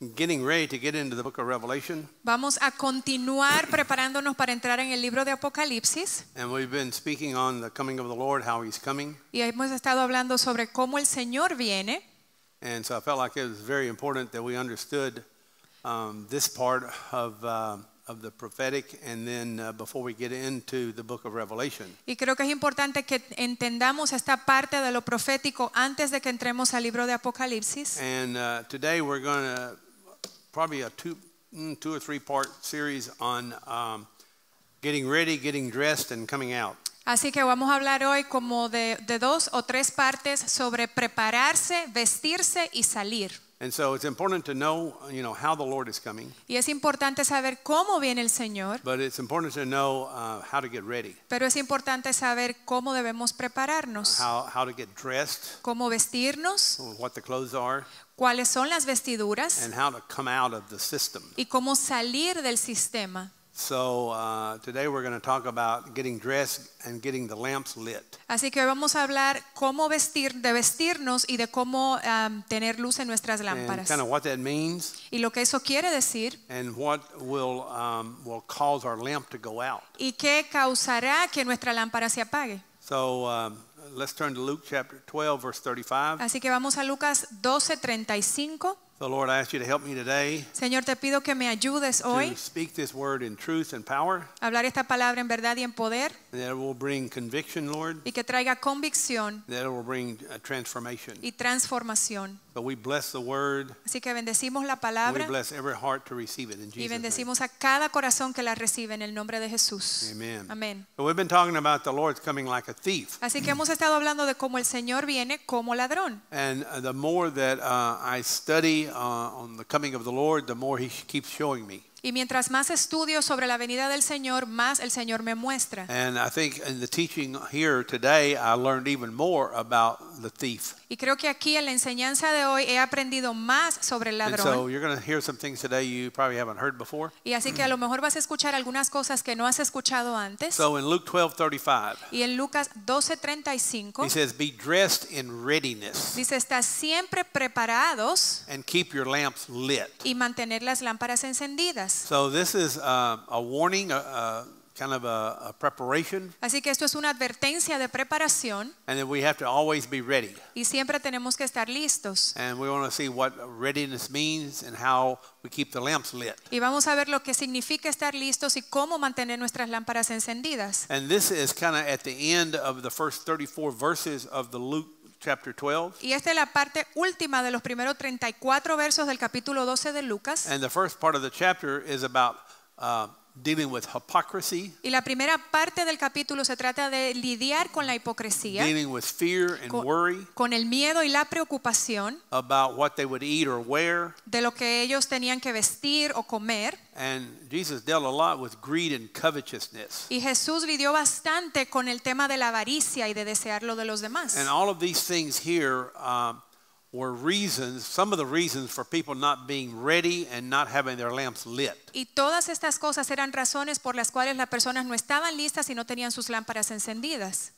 Getting ready to get into the book of Revelation. Vamos a continuar preparándonos para entrar en el libro de Apocalipsis. And we've been speaking on the coming of the Lord, how he's coming. Y hemos estado hablando sobre cómo el Señor viene. And so I felt like it was very important that we understood um, this part of uh, of the prophetic and then uh, before we get into the book of Revelation. Y creo que es importante que entendamos esta parte de lo profético antes de que entremos al libro de Apocalipsis. And uh, today we're going to probably a two, mm, two or three part series on um, getting ready, getting dressed, and coming out. Así que vamos a hablar hoy como de, de dos o tres partes sobre prepararse, vestirse y salir. And so it's important to know, you know, how the Lord is coming. Y es importante saber cómo viene el Señor. But it's important to know uh, how to get ready. Pero es importante saber cómo debemos prepararnos. How, how to get dressed. Cómo vestirnos. What the clothes are. cuáles son las vestiduras y cómo salir del sistema. Así que hoy vamos a hablar cómo vestir, de vestirnos y de cómo um, tener luz en nuestras lámparas. Y lo que eso quiere decir. Y qué causará que nuestra lámpara se apague. Um, Let's turn to Luke chapter 12 verse 35. Así que vamos a Lucas 12:35. So Lord, I ask you to help me today. Señor, te pido que me ayudes hoy. To speak this word in truth and power. Hablar esta palabra en verdad y en poder. That it will bring conviction, Lord. Y que traiga convicción. That it will bring uh, transformation. Y transformación. So we bless the word. Así que bendecimos la palabra. We bless every heart to receive it in Jesus. Y bendecimos name. a cada corazón que la recibe en el nombre de Jesús. Amen. Amen. So we've been talking about the Lord's coming like a thief. Así que hemos estado hablando de cómo el Señor viene como ladrón. And uh, the more that uh, I study Uh, on the coming of the Lord, the more he keeps showing me. Y mientras más estudio sobre la venida del Señor, más el Señor me muestra. And I think in the teaching here today, I learned even more about Y creo que aquí en la enseñanza de hoy he aprendido más sobre el ladrón. Y así que a lo mejor vas a escuchar algunas cosas que no has escuchado antes. Y en Lucas he 12:35 says, "Be dressed in readiness dice, está siempre preparados your y mantener las lámparas encendidas. So this is um, a warning, kind of a, a preparation. Así que esto es una advertencia de preparación. And that we have to always be ready. Y siempre tenemos que estar listos. And we want to see what readiness means and how we keep the lamps lit. Y vamos a ver lo que significa estar listos y cómo mantener nuestras lámparas encendidas. And this is kind of at the end of the first 34 verses of the Luke chapter 12. Y esta es la parte última de los primeros 34 versos del capítulo 12 de Lucas. And the first part of the chapter is about uh, Dealing with hypocrisy, y la primera parte del capítulo se trata de lidiar con la hipocresía, dealing with fear and con, worry con el miedo y la preocupación about what they would eat or wear. de lo que ellos tenían que vestir o comer. And Jesus dealt a lot with greed and covetousness. Y Jesús lidió bastante con el tema de la avaricia y de desear lo de los demás. And all of these things here um, or reasons, some of the reasons for people not being ready and not having their lamps lit. Y todas estas cosas eran razones por las cuales las personas no estaban listas y no tenían sus lámparas encendidas.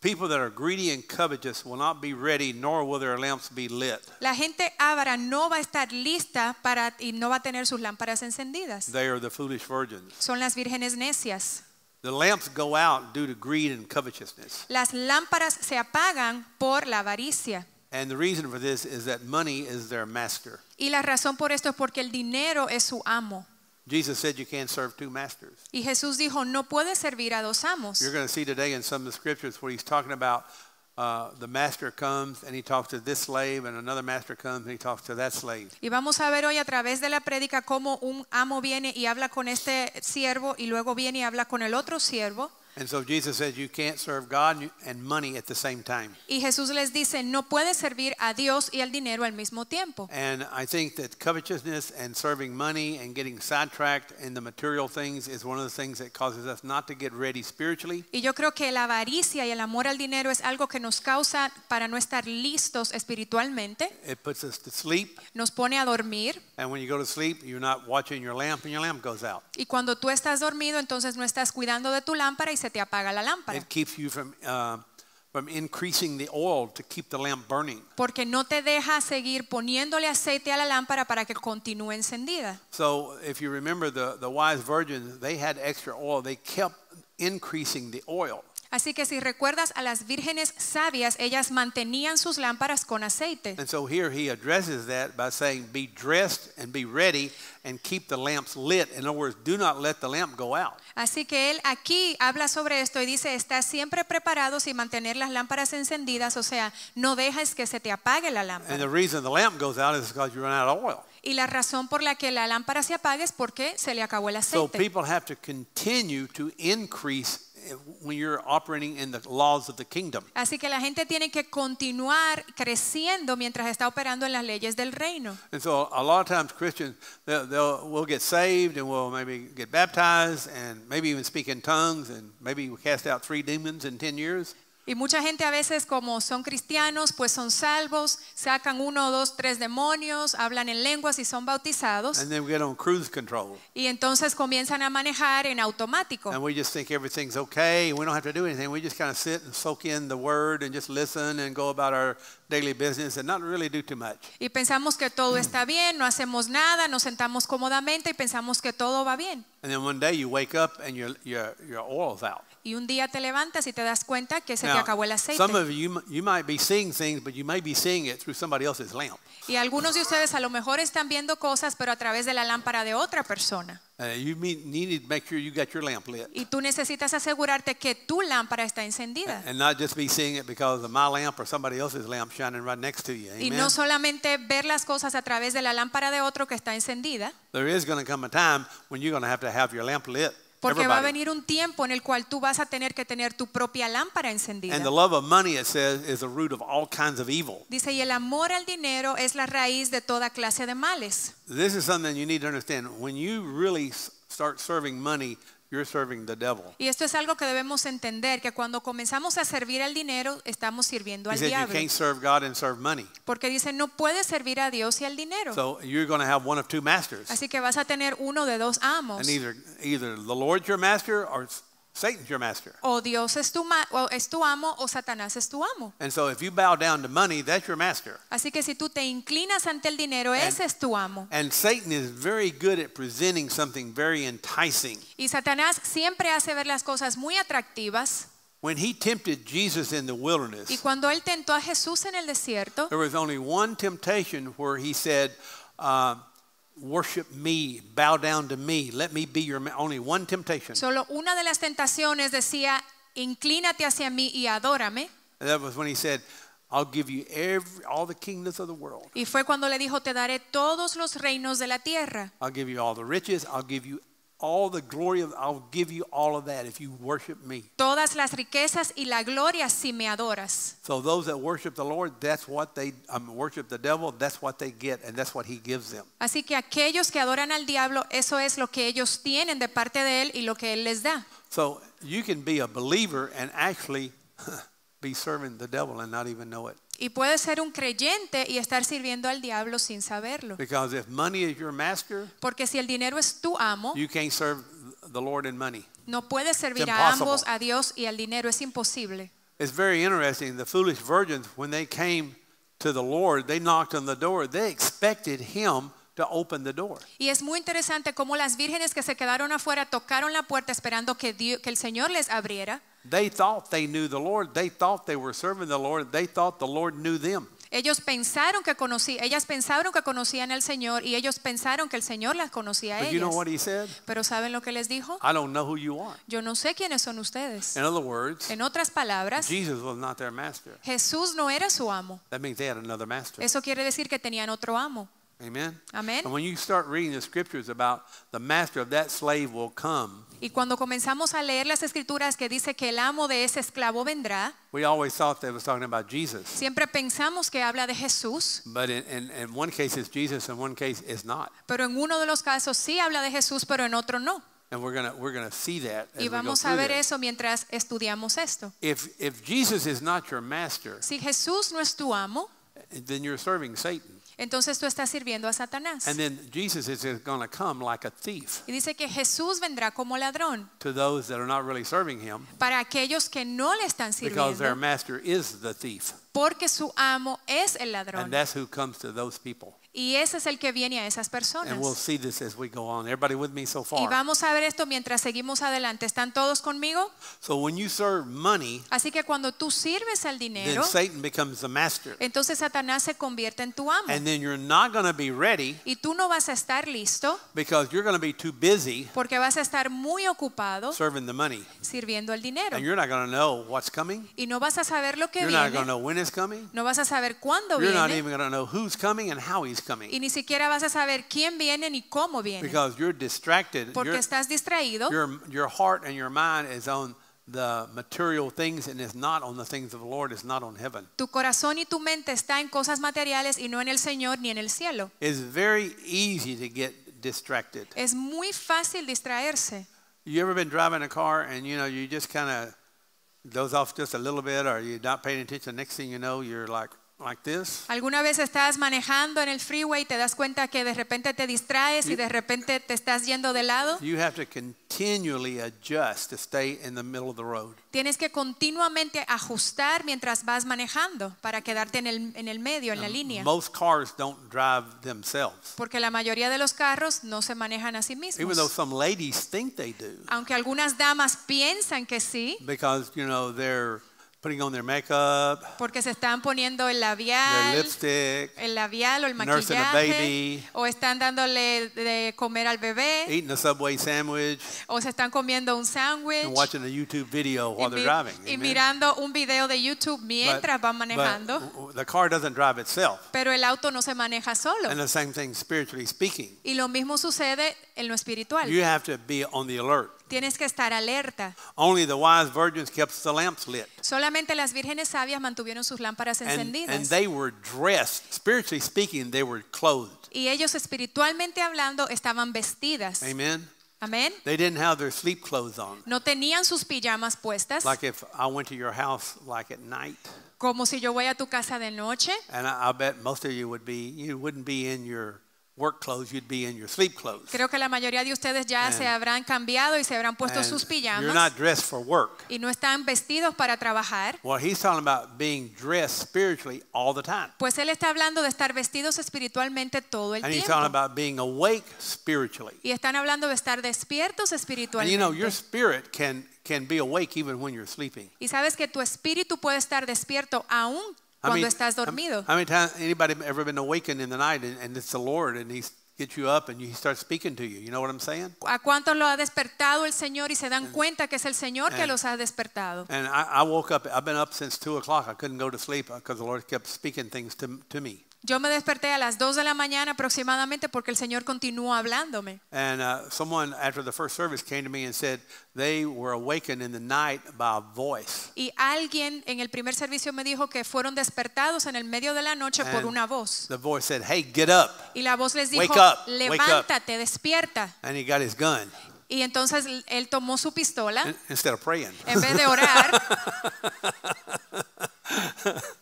People that are greedy and covetous will not be ready nor will their lamps be lit. La gente avara no va a estar lista para y no va a tener sus lámparas encendidas. They are the foolish virgins. Son las vírgenes necias. The lamps go out due to greed and covetousness. Las lámparas se apagan por la avaricia. And the reason for this is that money is their master. Y la razón por esto es porque el dinero es su amo. Jesus said you can't serve two masters. Y Jesús dijo, no puedes servir a dos amos. You're going to see today in some of the scriptures where he's talking about Uh, the master comes and he talks to this slave and another master comes and he talks to that slave. Y vamos a ver hoy a través de la prédica cómo un amo viene y habla con este siervo y luego viene y habla con el otro siervo. And so Jesus says you can't serve God and money at the same time. Y Jesús les dice, no puedes servir a Dios y al dinero al mismo tiempo. And I think that covetousness and serving money and getting sidetracked in the material things is one of the things that causes us not to get ready spiritually. Y yo creo que la avaricia y el amor al dinero es algo que nos causa para no estar listos espiritualmente. It puts us to sleep. Nos pone a dormir. And when you go to sleep, you're not watching your lamp and your lamp goes out. Y cuando tú estás dormido, entonces no estás cuidando de tu lámpara y se te apaga la lámpara. It keeps you from, uh, from increasing the oil to keep the lamp burning. Porque no te deja seguir poniéndole aceite a la lámpara para que continúe encendida. So if you remember the, the wise virgins, they had extra oil. They kept increasing the oil. Así que si recuerdas a las vírgenes sabias, ellas mantenían sus lámparas con aceite. Así que él aquí habla sobre esto y dice, estás siempre preparados y mantener las lámparas encendidas, o sea, no dejes que se te apague la lámpara." Y la razón por la que la lámpara se apague es porque se le acabó el aceite. So people have to continue to increase when you're operating in the laws of the kingdom. Así que la gente tiene que continuar creciendo mientras está operando en las leyes del reino. And so a lot of times Christians they'll, they'll we'll get saved and we'll maybe get baptized and maybe even speak in tongues and maybe we cast out three demons in 10 years. Y mucha gente a veces como son cristianos, pues son salvos, sacan uno, dos, tres demonios, hablan en lenguas y son bautizados. Y entonces comienzan a manejar en automático. And we just think everything's okay. We don't have to do anything. We just kind of sit and soak in the word and just listen and go about our daily business and not really do too much. Y pensamos que todo está bien, no hacemos nada, nos sentamos cómodamente y pensamos que todo va bien. Y un día te levantas y te das cuenta que se te acabó el aceite. Some of you you might be seeing things, but you may be seeing it through somebody else's lamp. Y algunos de ustedes a lo mejor están viendo cosas, pero a través de la lámpara de otra persona. Uh, you need to make sure you got your lamp lit. Y tú necesitas asegurarte que tu lámpara está encendida. And not just be seeing it because of my lamp or somebody else's lamp shining right next to you. Amen? Y no solamente ver las cosas a través de la lámpara de otro que está encendida. There is going to come a time when you're going to have to have your lamp lit. Porque va a venir un tiempo en el cual tú vas a tener que tener tu propia lámpara encendida. Dice, y el amor al dinero es la raíz de toda clase de males. This is something you need to understand. When you really start serving money, y esto es algo que debemos entender, que cuando comenzamos a servir al dinero, estamos sirviendo al diablo. Porque dice, no puedes servir a Dios y al dinero. Así que vas a tener uno de dos amos. Satan's your master. O Dios es tu, o es tu amo o Satanás es tu amo. And so if you bow down to money, that's your master. Así que si tú te inclinas ante el dinero, and, ese es tu amo. And Satan is very good at presenting something very enticing. Y Satanás siempre hace ver las cosas muy atractivas. When he tempted Jesus in the wilderness, y cuando él tentó a Jesús en el desierto, there was only one temptation where he said, uh, worship me, bow down to me, let me be your only one temptation. Solo una de las tentaciones decía, inclínate hacia mí y adórame. And that was when he said, I'll give you every, all the kingdoms of the world. Y fue cuando le dijo, te daré todos los reinos de la tierra. I'll give you all the riches, I'll give you all the glory of, I'll give you all of that if you worship me. Todas las riquezas y la gloria si me adoras. So those that worship the Lord, that's what they um, worship the devil, that's what they get and that's what he gives them. Así que aquellos que adoran al diablo, eso es lo que ellos tienen de parte de él y lo que él les da. So you can be a believer and actually be serving the devil and not even know it. Y puedes ser un creyente y estar sirviendo al diablo sin saberlo. Porque si el dinero es tu amo, No puedes servir a ambos, a Dios y al dinero, es imposible. Y es muy interesante cómo las vírgenes que se quedaron afuera tocaron la puerta esperando que el Señor les abriera. They thought they knew the Lord. They thought they were serving the Lord. They thought the Lord knew them. Ellos pensaron que conocí, ellas pensaron que conocían al Señor y ellos pensaron que el Señor las conocía a ellas. Pero saben lo que les dijo? I don't know who you are. Yo no sé quiénes son ustedes. In other words, En otras palabras, Jesus was not their master. Jesús no era su amo. That means they had another master. Eso quiere decir que tenían otro amo. Amen. Amen. And when you start reading the scriptures about the master of that slave will come. Y cuando comenzamos a leer las escrituras que dice que el amo de ese esclavo vendrá. We always thought that was talking about Jesus. Siempre pensamos que habla de Jesús. But in, in, in one case it's Jesus, in one case it's not. Pero en uno de los casos sí habla de Jesús, pero en otro no. And we're gonna, we're gonna see that y vamos a ver eso mientras estudiamos esto. If, if Jesus is not your master, si Jesús no es tu amo, then you're serving Satan. Entonces tú estás sirviendo a Satanás. And then Jesus is going to come like a thief. Y dice que Jesús vendrá como ladrón. To those that are not really serving him. Para aquellos que no le están sirviendo. Because their master is the thief. Porque su amo es el ladrón. And that's who comes to those people. Y ese es el que viene a esas personas. Y vamos a ver esto mientras seguimos adelante. ¿Están todos conmigo? Así que cuando tú sirves al dinero, entonces Satanás se convierte en tu amo. y tú no vas a estar listo porque vas a estar muy ocupado sirviendo el dinero. Y no vas a saber lo que viene. No vas a saber cuándo viene. coming. Y ni siquiera vas a saber quién viene ni cómo viene. Because you're distracted. Porque your, estás distraído. Your, your heart and your mind is on the material things and is not on the things of the Lord, it's not on heaven. Tu corazón y tu mente está en cosas materiales y no en el Señor ni en el cielo. It's very easy to get distracted. Es muy fácil distraerse. You ever been driving a car and you know you just kind of doze off just a little bit or you're not paying attention next thing you know you're like ¿Alguna vez estás manejando en el freeway y te das cuenta que de repente te distraes y de repente te estás yendo de lado? Tienes que continuamente ajustar mientras vas manejando para quedarte en el, en el medio, en la línea. Porque la mayoría de los carros no se manejan a sí mismos. Aunque algunas damas piensan que sí. Because you know they're putting on their makeup, porque se están poniendo el labial, their lipstick, el labial o el nursing a baby, maquillaje, o están dándole de comer al bebé, eating a Subway sandwich, o se están comiendo un sándwich, and watching a YouTube video while y, they're driving. y Amen. mirando un video de YouTube mientras But- van manejando. but the car doesn't drive itself. Pero el auto no se maneja solo. And the same thing spiritually speaking. Y lo mismo sucede en lo espiritual. You have to be on the alert. Tienes que estar alerta. Only the wise virgins kept the lamps lit. Solamente las vírgenes sabias mantuvieron sus lámparas encendidas. And, and they were dressed, spiritually speaking, they were clothed. Y ellos espiritualmente hablando estaban vestidas. Amen. Amen. They didn't have their sleep clothes on. No tenían sus pijamas puestas. Like if I went to your house like at night. Como si yo voy a tu casa de noche. And I, I bet most of you would be you wouldn't be in your Creo que la mayoría de ustedes ya se habrán cambiado y se habrán puesto sus pijamas. Y no están vestidos para trabajar. Pues él está hablando de estar vestidos espiritualmente todo el tiempo. Y están hablando de estar despiertos espiritualmente. Y sabes que tu espíritu puede estar despierto aún Cuando I mean, estás dormido. How many times anybody ever been awakened in the night and, and it's the Lord and He's Get you up and he starts speaking to you. You know what I'm saying? ¿A cuántos lo ha despertado el Señor y se dan cuenta que es el Señor que los ha despertado? And I, I woke up. I've been up since two o'clock. I couldn't go to sleep because uh, the Lord kept speaking things to, to me. Yo me desperté a las 2 de la mañana aproximadamente porque el Señor continuó hablándome. And uh, someone after the first service came to me and said they were awakened in the night by a voice. Y alguien en el primer servicio me dijo que fueron despertados en el medio de la noche por una voz. The voice said, "Hey, get up." Y la voz les dijo, up, "Levántate, despierta." And he got his gun. Y entonces él tomó su pistola. instead of praying. En vez de orar.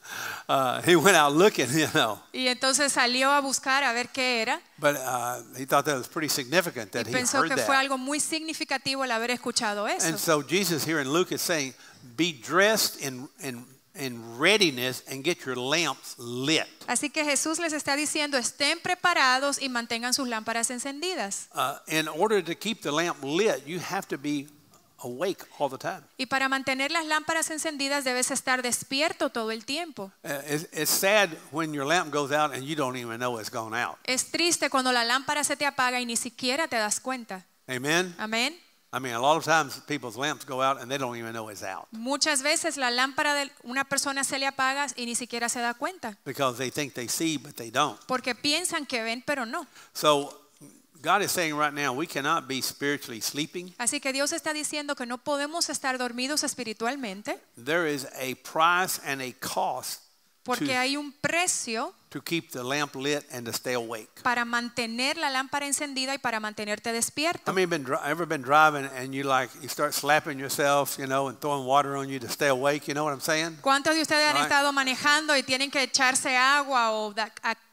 Uh, he went out looking, you know. Y entonces salió a buscar a ver qué era. But uh, he thought that was pretty significant that y he heard that. que fue that. algo muy significativo el haber escuchado eso. And so Jesus here in Luke is saying, be dressed in, in in readiness and get your lamps lit. Así que Jesús les está diciendo estén preparados y mantengan sus lámparas encendidas. Uh, in order to keep the lamp lit, you have to be awake all the time. Y para mantener las lámparas encendidas debes estar despierto todo el tiempo. Es triste cuando la lámpara se te apaga y ni siquiera te das cuenta. Amen. Amén. I mean, a lot of times people's lamps go out and they don't even know it's out. Muchas veces la lámpara de una persona se le apaga y ni siquiera se da cuenta. Because they think they see but they don't. Porque piensan que ven pero no. So God is saying right now we cannot be spiritually sleeping. Así que Dios está diciendo que no podemos estar dormidos espiritualmente. There is a price and a cost porque hay un precio to keep the lamp lit and to stay awake. para mantener la lámpara encendida y para mantenerte despierto. I mean, been and and you you you you You like start slapping yourself, know, know throwing water on to stay awake. what I'm saying? ¿Cuántos de ustedes right? han estado manejando y tienen que echarse agua o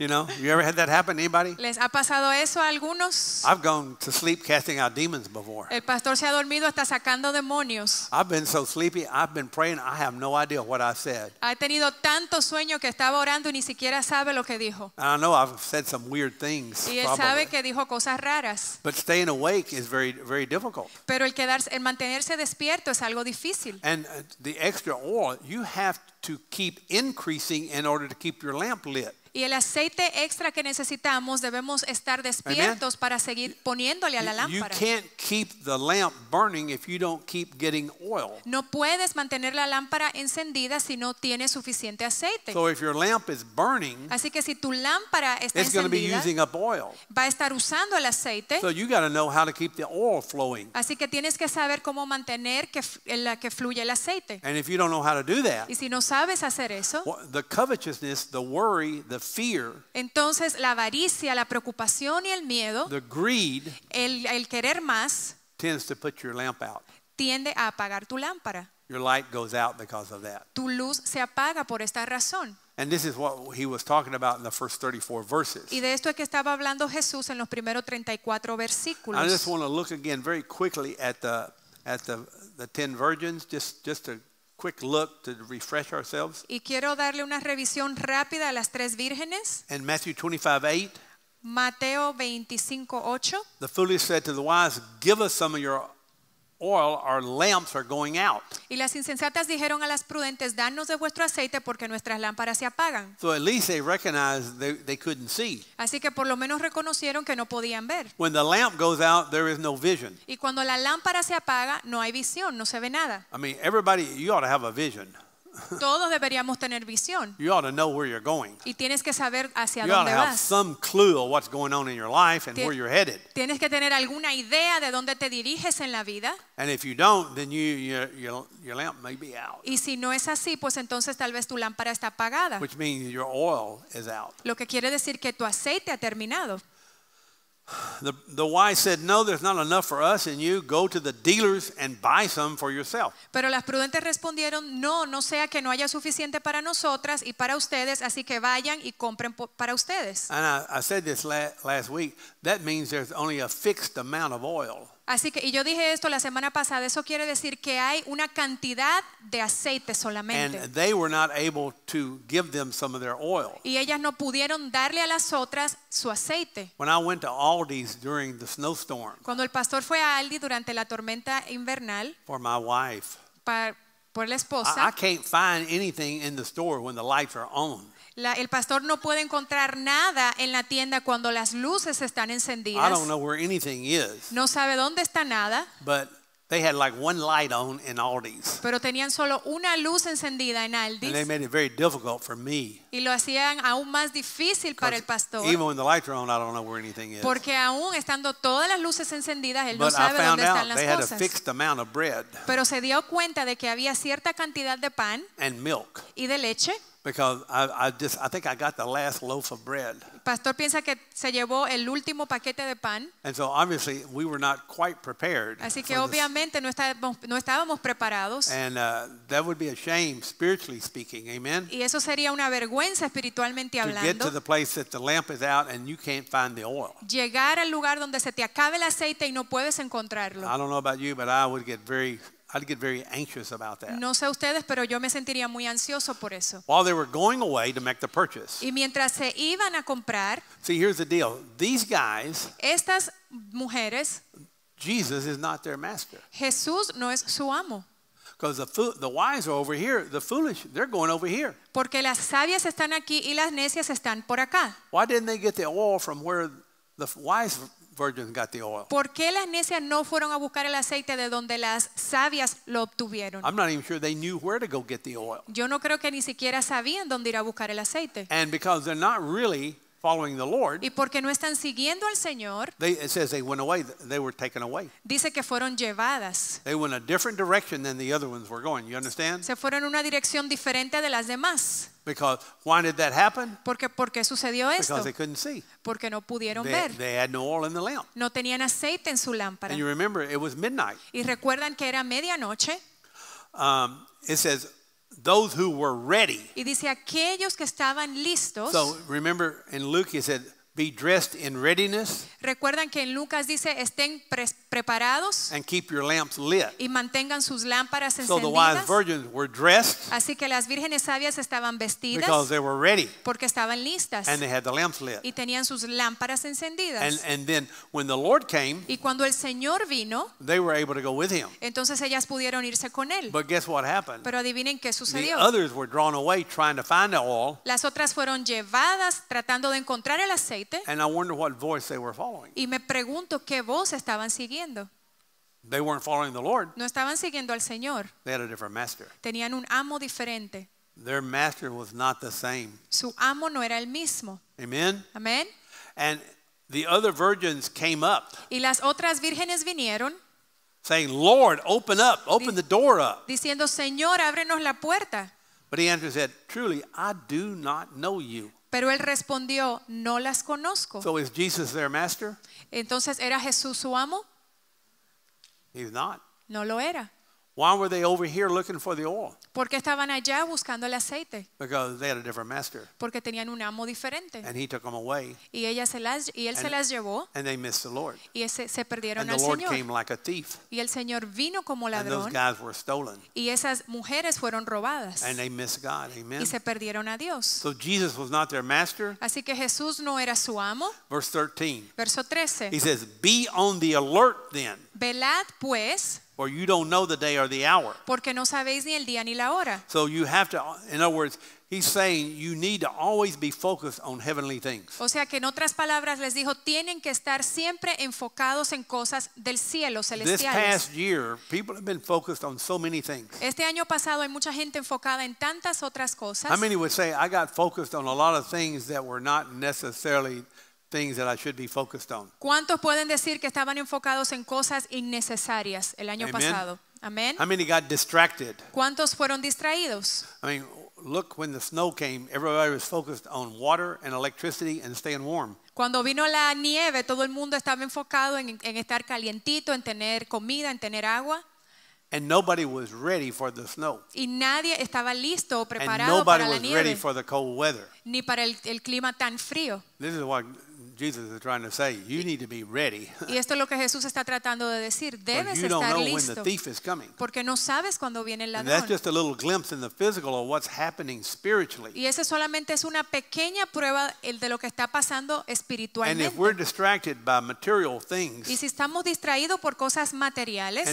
You know, you ever had that happen anybody? ¿Les ha pasado eso a algunos? I've gone to sleep casting out demons before. El pastor se ha dormido hasta sacando demonios. I've been so sleepy, I've been praying, I have no idea what I said. Ha tenido tanto sueño que estaba orando y ni siquiera sabe lo que dijo. I know I've said some weird things. Y él probably. sabe que dijo cosas raras. But staying awake is very very difficult. Pero el quedarse el mantenerse despierto es algo difícil. And uh, the extra oil, you have to keep increasing in order to keep your lamp lit. Y el aceite extra que necesitamos debemos estar despiertos para seguir poniéndole a la lámpara. No puedes mantener la lámpara encendida si no tienes suficiente aceite. Así que si tu lámpara está encendida, va a estar usando el aceite. Así que tienes que saber cómo mantener que, que fluya el aceite. y si no sabes hacer eso, covetousness, worry, fear, entonces la avaricia, la preocupación y el miedo, the greed, el, el querer más, tends to put your lamp out. tiende a apagar tu lámpara. Your light goes out because of that. Tu luz se apaga por esta razón. And this is what he was talking about in the first 34 verses. Y de esto es que estaba hablando Jesús en los primeros 34 versículos. I just want to look again very quickly at the at the the 10 virgins just just to quick look to refresh ourselves. Y quiero darle una revisión rápida a las tres vírgenes. And Matthew 25:8. Mateo 25:8. The foolish said to the wise, "Give us some of your oil, our lamps are going out. Y las insensatas dijeron a las prudentes, danos de vuestro aceite porque nuestras lámparas se apagan. So at least they recognized they, they couldn't see. Así que por lo menos reconocieron que no podían ver. When the lamp goes out, there is no vision. Y cuando la lámpara se apaga, no hay visión, no se ve nada. I mean, everybody, you ought to have a vision. Todos deberíamos tener visión. Y tienes que saber hacia dónde vas. Tienes que tener alguna idea de dónde te diriges en la vida. Y si no es así, pues entonces tal vez tu lámpara está apagada. Lo que quiere decir que tu aceite ha terminado. The, the wise said, no, there's not enough for us and you. Go to the dealers and buy some for yourself. Pero las prudentes respondieron, no, no sea que no haya suficiente para nosotras y para ustedes, así que vayan y compren para ustedes. And I, I said this la last week. That means there's only a fixed amount of oil. Así que, y yo dije esto la semana pasada, eso quiere decir que hay una cantidad de aceite solamente. Y ellas no pudieron darle a las otras su aceite. Cuando el pastor fue a Aldi durante la tormenta invernal. por la esposa. no I can't find anything in the store when the lights are on el pastor no puede encontrar nada en la tienda cuando las luces están encendidas. No sabe dónde está nada, pero tenían solo una luz encendida en Aldi y lo hacían aún más difícil para el pastor. Porque aún estando todas las luces encendidas, él no sabe dónde están las cosas. Pero se dio cuenta de que había cierta cantidad de pan y de leche Because I, I just, I think I got the last loaf of bread. Pastor piensa que se llevó el último paquete de pan. And so obviously we were not quite prepared. Así que obviamente no estábamos, no estábamos preparados. And uh, that would be a shame spiritually speaking. Amen. Y eso sería una vergüenza espiritualmente hablando. To get to the place that the lamp is out and you can't find the oil. Llegar al lugar donde se te acabe el aceite y no puedes encontrarlo. I don't know about you, but I would get very I'd get very anxious about that. No sé ustedes, pero yo me sentiría muy ansioso por eso. While they were going away to make the purchase. Y mientras se iban a comprar. See, here's the deal. These guys. Estas mujeres. Jesus is not their master. Jesús no es su amo. Because the, the wise are over here, the foolish, they're going over here. Porque las sabias están aquí y las necias están por acá. Why didn't they get the oil from where the wise ¿Por qué las necias no fueron a buscar el aceite de donde las sabias lo obtuvieron? Yo no creo que ni siquiera sabían dónde ir a buscar el aceite. And because they're not really following the Lord, y porque no están siguiendo al Señor, they, it says they went away. They were taken away. Dice que fueron llevadas. They went a different direction than the other ones were going. You understand? Se fueron una dirección diferente de las demás. Because why did that happen? Porque por qué sucedió esto? Because they couldn't see. Porque no pudieron they, ver. They had no oil in the lamp. No tenían aceite en su lámpara. And you remember it was midnight. Y recuerdan que era medianoche. Um, it says those who were ready. Y dice aquellos que estaban listos. So remember in Luke he said be dressed in readiness. Recuerdan que en Lucas dice estén pre preparados and keep your lamps lit. y mantengan sus lámparas encendidas. so The wise virgins were dressed Así que las vírgenes sabias estaban vestidas because they were ready. porque estaban listas and they had the lamps lit. y tenían sus lámparas encendidas. And, and then when the Lord came, y cuando el Señor vino, they were able to go with him. entonces ellas pudieron irse con él. But guess what happened? Pero adivinen qué sucedió. The others were drawn away trying to find the oil. Las otras fueron llevadas tratando de encontrar el aceite. And I wonder what voice they were following. Y me pregunto qué voz estaban siguiendo. They weren't following the Lord. No estaban siguiendo al Señor. They had a different master. Tenían un amo diferente. Their master was not the same. Su amo no era el mismo. Amen. Amen. And the other virgins came up. Y las otras vírgenes vinieron. Saying, "Lord, open up, open the door up." Diciendo, "Señor, ábrenos la puerta." But he answered and "Truly, I do not know you." Pero él respondió, no las conozco. Entonces, ¿era Jesús su amo? No lo era. Why were they over here looking for the oil? ¿Por qué estaban allá buscando el aceite? Because they had a different master. Porque tenían un amo diferente. And he took them away. Y ella se las y él and, se las llevó. And they missed the Lord. Y ese, se perdieron and al the Lord Señor. Came like a thief. Y el Señor vino como ladrón. And those guys were stolen. Y esas mujeres fueron robadas. And they missed God. Amen. Y se perdieron a Dios. So Jesus was not their master. Así que Jesús no era su amo. Verse 13. Verso 13. He says, "Be on the alert then." Velad pues or you don't know the day or the hour. Porque no sabéis ni el día ni la hora. So you have to, in other words, he's saying you need to always be focused on heavenly things. O sea que en otras palabras les dijo tienen que estar siempre enfocados en cosas del cielo celestiales. This past year, people have been focused on so many things. Este año pasado hay mucha gente enfocada en tantas otras cosas. How many would say I got focused on a lot of things that were not necessarily things that I should be focused on. ¿Cuántos pueden decir que estaban enfocados en cosas innecesarias el año Amen. pasado? Amén. How many got distracted? ¿Cuántos fueron distraídos? I mean, look when the snow came, everybody was focused on water and electricity and staying warm. Cuando vino la nieve, todo el mundo estaba enfocado en, en estar calientito, en tener comida, en tener agua. And nobody was ready for the snow. Y nadie estaba listo o preparado and nobody para la was nieve. Ready for the cold weather. Ni para el, el clima tan frío. This is why y esto es lo que Jesús está tratando de decir. Debes estar listo. Porque no sabes cuándo viene el ladrón. Y eso solamente es una pequeña prueba de lo que está pasando espiritualmente. y si estamos distraídos por cosas materiales,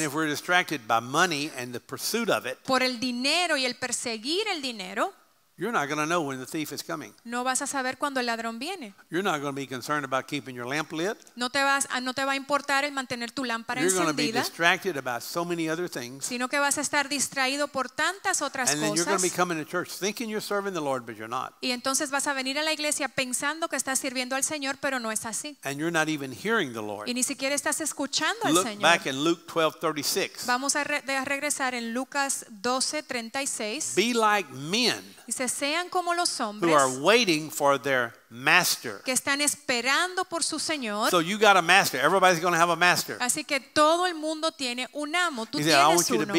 por el dinero y el perseguir el dinero, You're not going to know when the thief is coming. No vas a saber cuando el ladrón viene. You're not going to be concerned about keeping your lamp lit. No te vas ah, no te va a importar el mantener tu lámpara You're encendida. Be distracted about so many other things. Sino que vas a estar distraído por tantas otras and cosas. And you're going to be coming to church thinking you're serving the Lord but you're not. Y entonces vas a venir a la iglesia pensando que estás sirviendo al Señor pero no es así. And you're not even hearing the Lord. Y ni siquiera estás escuchando al Señor. back in Luke 12:36. Vamos a, re a, regresar en Lucas 12:36. Be like men. Dice que sean como los hombres who are waiting for their master. que están esperando por su señor. So you got a master. Everybody's going to have a master. Así que todo el mundo tiene un amo. Tú he tienes uno.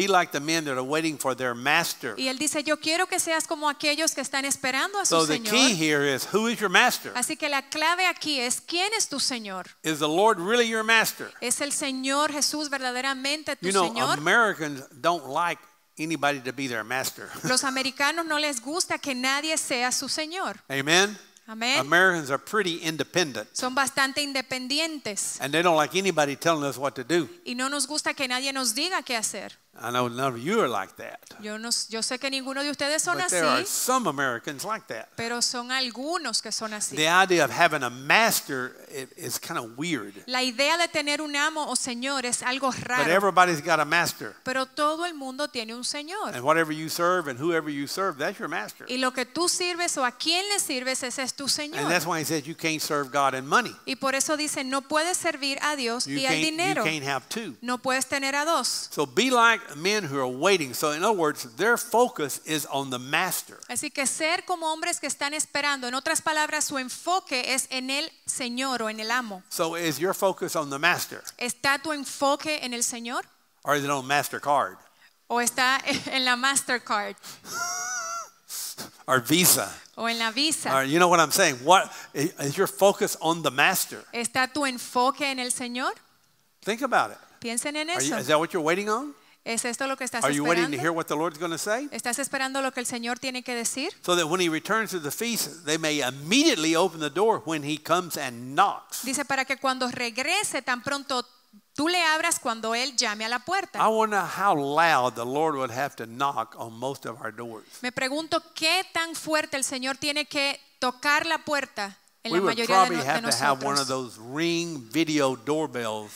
Y él dice, yo quiero que seas como aquellos que están esperando a su señor. key here is, who is your master? Así que la clave aquí es quién es tu señor. Is the Lord really your master? Es el Señor Jesús verdaderamente tu you know, señor. Americans don't like anybody to be their master. Los americanos no les gusta que nadie sea su señor. Amen. Amen. Americans are pretty independent. Son bastante independientes. And they don't like anybody telling us what to do. Y no nos gusta que nadie nos diga qué hacer. I know none of you are like that. Yo, no, yo sé que ninguno de ustedes son but there así. Are some Americans like that. Pero son algunos que son así. The idea of having a master is kind of weird. La idea de tener un amo o señor es algo raro. But everybody's got a master. Pero todo el mundo tiene un señor. And whatever you serve and whoever you serve, that's your master. Y lo que tú sirves o a quién le sirves ese es tu señor. And that's why he says you can't serve God and money. Y por eso dice no puedes servir a Dios you y al dinero. You can't have two. No puedes tener a dos. So be like men who are waiting. So in other words, their focus is on the master. Así que ser como hombres que están esperando. En otras palabras, su enfoque es en el Señor o en el amo. So is your focus on the master? ¿Está tu enfoque en el Señor? Or is it on Mastercard? O está en la Mastercard. or Visa. O en la Visa. Or, you know what I'm saying? What is your focus on the master? ¿Está tu enfoque en el Señor? Think about it. Piensen en eso. You, is that what you're waiting on? ¿Es esto lo que estás Are you waiting to hear what the Lord's going to say? ¿Estás esperando lo que el Señor tiene que decir? So that when he returns to the feast, they may immediately open the door when he comes and knocks. Dice para que cuando regrese tan pronto tú le abras cuando él llame a la puerta. I wonder how loud the Lord would have to knock on most of our doors. Me pregunto qué tan fuerte el Señor tiene que tocar la puerta en We la mayoría de, probably no- de have to have one of those ring video doorbells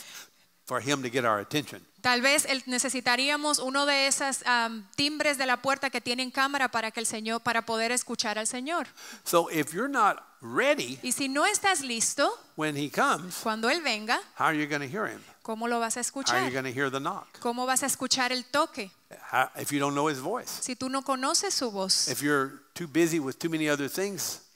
for him to get our attention. Tal vez necesitaríamos uno de esos timbres de la puerta que tienen cámara para que el Señor para poder escuchar al Señor. y si no estás listo, cuando él venga, ¿Cómo lo vas a escuchar? ¿Cómo vas a escuchar el toque? Si tú no conoces su voz. If you're too busy with too many other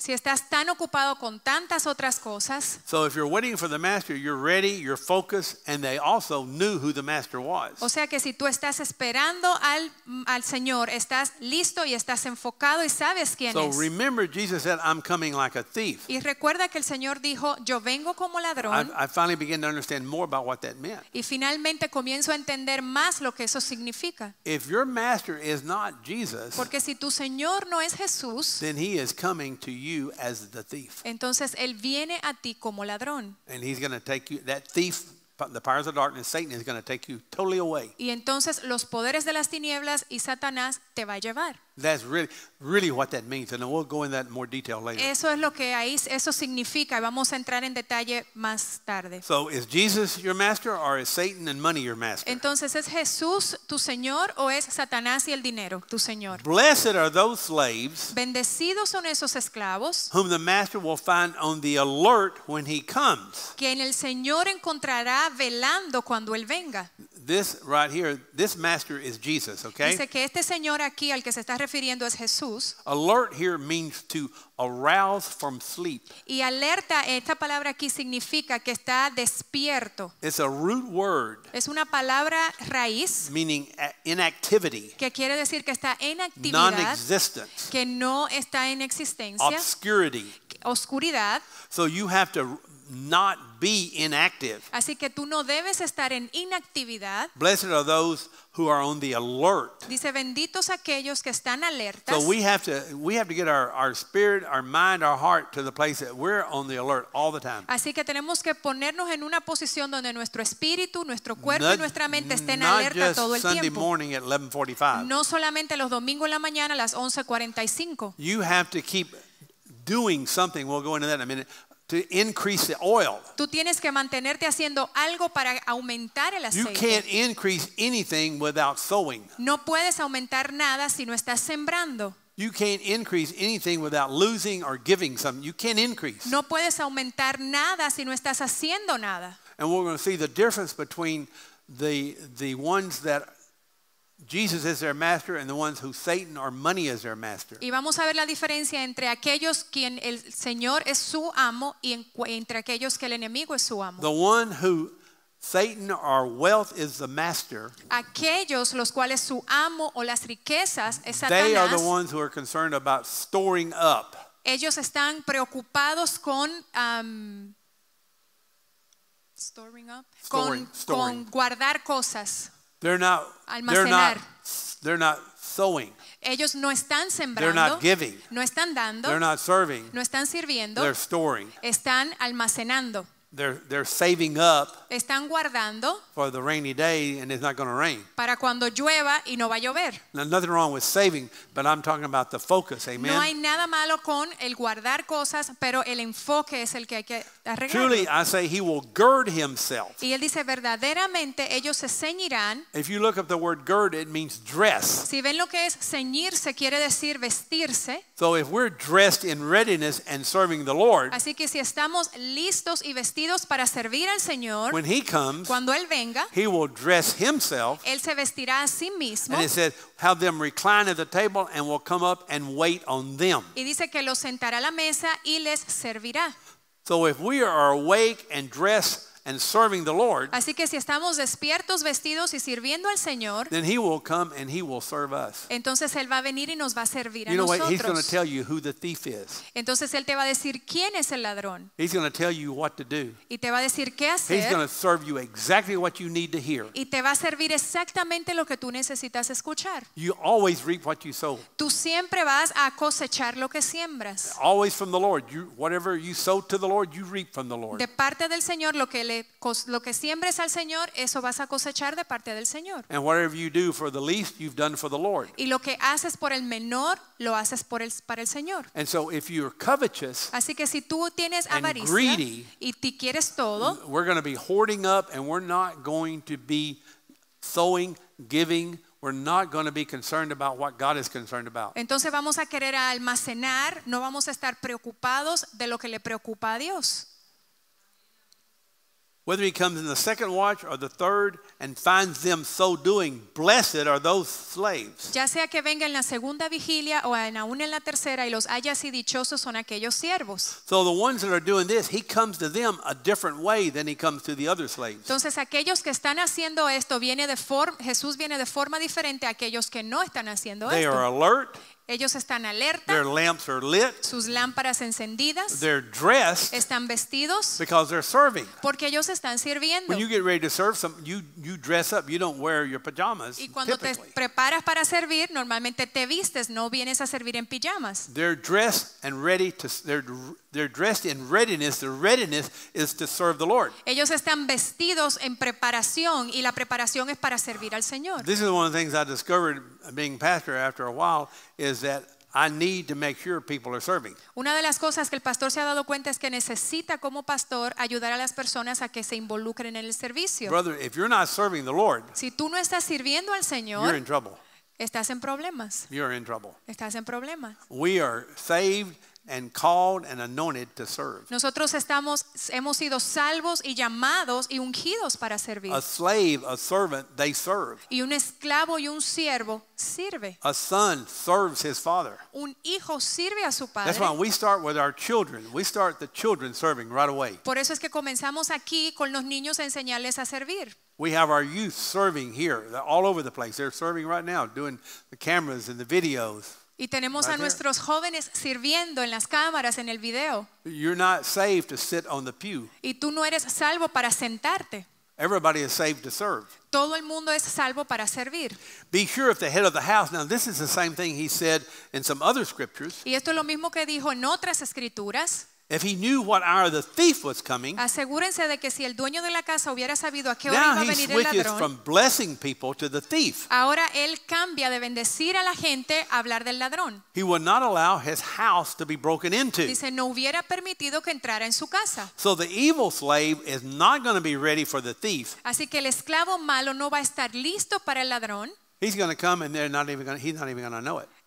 si estás tan ocupado con tantas otras cosas. So if you're waiting for the master, you're ready, you're focused, and they also knew who the master was. O sea que si tú estás esperando al mm, al Señor, estás listo y estás enfocado y sabes quién so es. So remember Jesus said I'm coming like a thief. Y recuerda que el Señor dijo, yo vengo como ladrón. I, I finally begin to understand more about what that meant. Y finalmente comienzo a entender más lo que eso significa. If your master is not Jesus, porque si tu Señor no es Jesús, then he is coming to you you as the thief. Entonces él viene a ti como ladrón. And he's going to take you that thief the powers of darkness Satan is going to take you totally away. Y entonces los poderes de las tinieblas y Satanás te va a llevar. That's really, really what that means. And we'll go in that more detail later. Eso es lo que ahí eso significa. Vamos a entrar en detalle más tarde. So is Jesus your master or is Satan and money your master? Entonces es Jesús tu señor o es Satanás y el dinero tu señor? Blessed are those slaves. Bendecidos son esos esclavos. Whom the master will find on the alert when he comes. Quien el señor encontrará velando cuando él venga this right here, this master is Jesus, okay? Dice que este señor aquí al que se está refiriendo es Jesús. Alert here means to arouse from sleep. Y alerta esta palabra aquí significa que está despierto. It's a root word. Es una palabra raíz. Meaning inactivity. Que quiere decir que está en actividad. Non-existence. Que no está en existencia. Obscurity. Oscuridad. So you have to not be inactive. Así que tú no debes estar en inactividad. Blessed are those who are on the alert. Dice benditos aquellos que están alertas. So we have to we have to get our our spirit, our mind, our heart to the place that we're on the alert all the time. Así que tenemos que ponernos en una posición donde nuestro espíritu, nuestro cuerpo not, y nuestra mente estén alerta todo el Sunday tiempo. Morning at 11:45. No solamente los domingos en la mañana a las 11:45. You have to keep doing something. We'll go into that in a minute to increase the oil. Tú tienes que mantenerte haciendo algo para aumentar el aceite. You can't increase anything without sowing. No puedes aumentar nada si no estás sembrando. You can't increase anything without losing or giving something. You can't increase. No puedes aumentar nada si no estás haciendo nada. And we're going to see the difference between the the ones that Jesus is their master and the ones who Satan or money is their master. Y vamos a ver la diferencia entre aquellos quien el Señor es su amo y en, entre aquellos que el enemigo es su amo. The one who Satan or wealth is the master. Aquellos los cuales su amo o las riquezas es Satanás. They are the ones who are concerned about storing up. Ellos están preocupados con um, storing up, storing, con, storing. con guardar cosas. They're not, they're not, they're not sowing. Ellos no están sembrando, they're not giving, no están dando, they're not serving, no están sirviendo, they're storing, están almacenando. They're, they're saving up están guardando for the rainy day and it's not going to rain. Para cuando llueva y no va a llover. Now, nothing wrong with saving, but I'm talking about the focus. Amen. No hay nada malo con el guardar cosas, pero el enfoque es el que hay que arreglar. Truly, I say he will gird himself. Y él dice verdaderamente ellos se ceñirán. If you look up the word gird, it means dress. Si ven lo que es ceñirse quiere decir vestirse. So if we're dressed in readiness and serving the Lord. Así que si estamos listos y vestidos para servir al Señor. When when he comes, cuando él venga, he will dress himself. Él se vestirá a sí mismo. And it said, have them recline at the table and will come up and wait on them. Y dice que los sentará a la mesa y les servirá. So if we are awake and dressed and serving the Lord, Así que si estamos despiertos, vestidos y sirviendo al Señor, then he will come and he will serve us. entonces él va a venir y nos va a servir You a know what? He's going to tell you who the thief is. Entonces él te va a decir quién es el ladrón He's going to tell you what to do. y te va a decir qué hacer. He's going to serve you exactly what you need to hear. y te va a servir exactamente lo que tú necesitas escuchar. You always reap what you sow. Tú siempre vas a cosechar lo que siembras. Always from the Lord. You, whatever you sow to the Lord, you reap from the Lord. De parte del Señor, lo que le lo que siembres al Señor, eso vas a cosechar de parte del Señor. Y lo que haces por el menor, lo haces por para el Señor. así que si tú tienes avaricia y te quieres todo, Entonces vamos a querer almacenar, no vamos a estar preocupados de lo que le preocupa a Dios. whether he comes in the second watch or the third and finds them so doing, blessed are those slaves. Ya sea que venga en la segunda vigilia o en aún en la tercera y los haya así dichosos son aquellos siervos. So the ones that are doing this, he comes to them a different way than he comes to the other slaves. Entonces aquellos que están haciendo esto viene de forma Jesús viene de forma diferente a aquellos que no están haciendo They Are alert. Ellos están alerta. Their lamps are lit. Sus lámparas encendidas. They're dressed. Están vestidos. Because they're serving. Porque ellos están sirviendo. When you get ready to serve something, you you dress up. You don't wear your pajamas. Y cuando typically. te preparas para servir, normalmente te vistes, no vienes a servir en pijamas. They're dressed and ready to they're They're dressed in readiness. The readiness is to serve the Lord. Ellos están vestidos en preparación y la preparación es para servir al Señor. This is one of the things I discovered uh, being pastor after a while is that I need to make sure people are serving. Una de las cosas que el pastor se ha dado cuenta es que necesita como pastor ayudar a las personas a que se involucren en el servicio. Brother, if you're not serving the Lord, si tú no estás sirviendo al Señor, you're in trouble. Estás en problemas. You're in trouble. Estás en problemas. We are saved And called and anointed to serve. Nosotros estamos, hemos sido salvos y llamados y ungidos para servir. A slave, a servant, they serve. Y un esclavo y un siervo sirve. A son serves his father. Un hijo sirve a su padre. That's why we start with our children. We start the children serving right away. Por eso es que comenzamos aquí con los niños a enseñarles a servir. We have our youth serving here, all over the place. They're serving right now, doing the cameras and the videos. Y tenemos a nuestros jóvenes sirviendo en las cámaras, en el video. Y tú no eres salvo para sentarte. Todo el mundo es salvo para servir. Y esto es lo mismo que dijo en otras escrituras. If he knew what hour the thief was coming, asegúrense de que si el dueño de la casa hubiera sabido a qué hora iba a venir el ladrón, Now he switches from blessing people to the thief. Ahora él cambia de bendecir a la gente a hablar del ladrón. He would not allow his house to be broken into. Dice no hubiera permitido que entrara en su casa. So the evil slave is not going to be ready for the thief. Así que el esclavo malo no va a estar listo para el ladrón. He's going to come and they're not even going he's not even going to know it.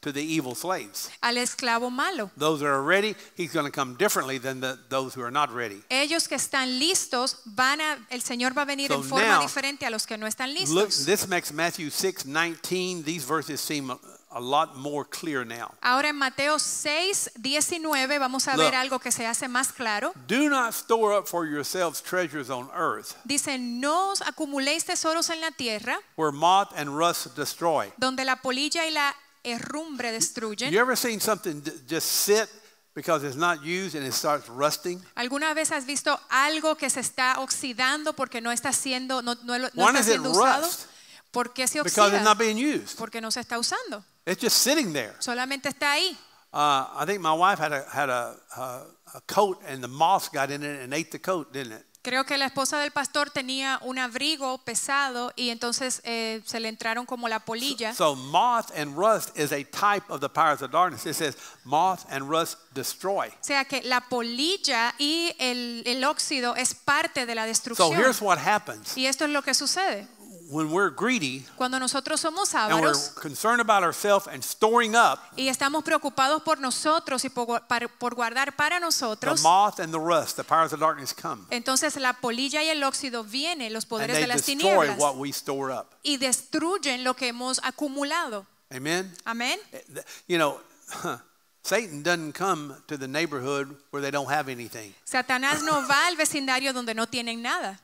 to the evil slaves. Al esclavo malo. Those that are ready, he's going to come differently than the, those who are not ready. Ellos que están listos van a el Señor va a venir so en forma now, diferente a los que no están listos. Look, this makes Matthew 6:19 these verses seem a lot more clear now. Ahora en Mateo 6:19 vamos a look, ver algo que se hace más claro. Do not store up for yourselves treasures on earth. Dice, "No os acumuléis tesoros en la tierra, where moth and rust destroy." Donde la polilla y la herrumbre destruyen. You ever seen something just sit because it's not used and it starts rusting? ¿Alguna vez has visto algo que se está oxidando porque no está siendo no, no, no Why está siendo usado? Rust? ¿Por qué se oxida? Because it's not being used. Porque no se está usando. It's just sitting there. Solamente está ahí. Uh, I think my wife had a had a, a, a coat and the moth got in it and ate the coat, didn't it? Creo que la esposa del pastor tenía un abrigo pesado y entonces eh, se le entraron como la polilla. So, moth and rust is a type of the powers of darkness. It says moth and rust destroy. O sea que la polilla y el, el óxido es parte de la destrucción. here's what happens. Y esto es lo que sucede cuando nosotros somos ávaros, y estamos preocupados por nosotros y por, guardar para nosotros, entonces la polilla y el óxido vienen, los poderes de las tinieblas, y destruyen lo que hemos acumulado. Amen. Amen. Eh, you know, Satan doesn't come to the neighborhood where they don't have anything. Satanás no va al vecindario donde no tienen nada.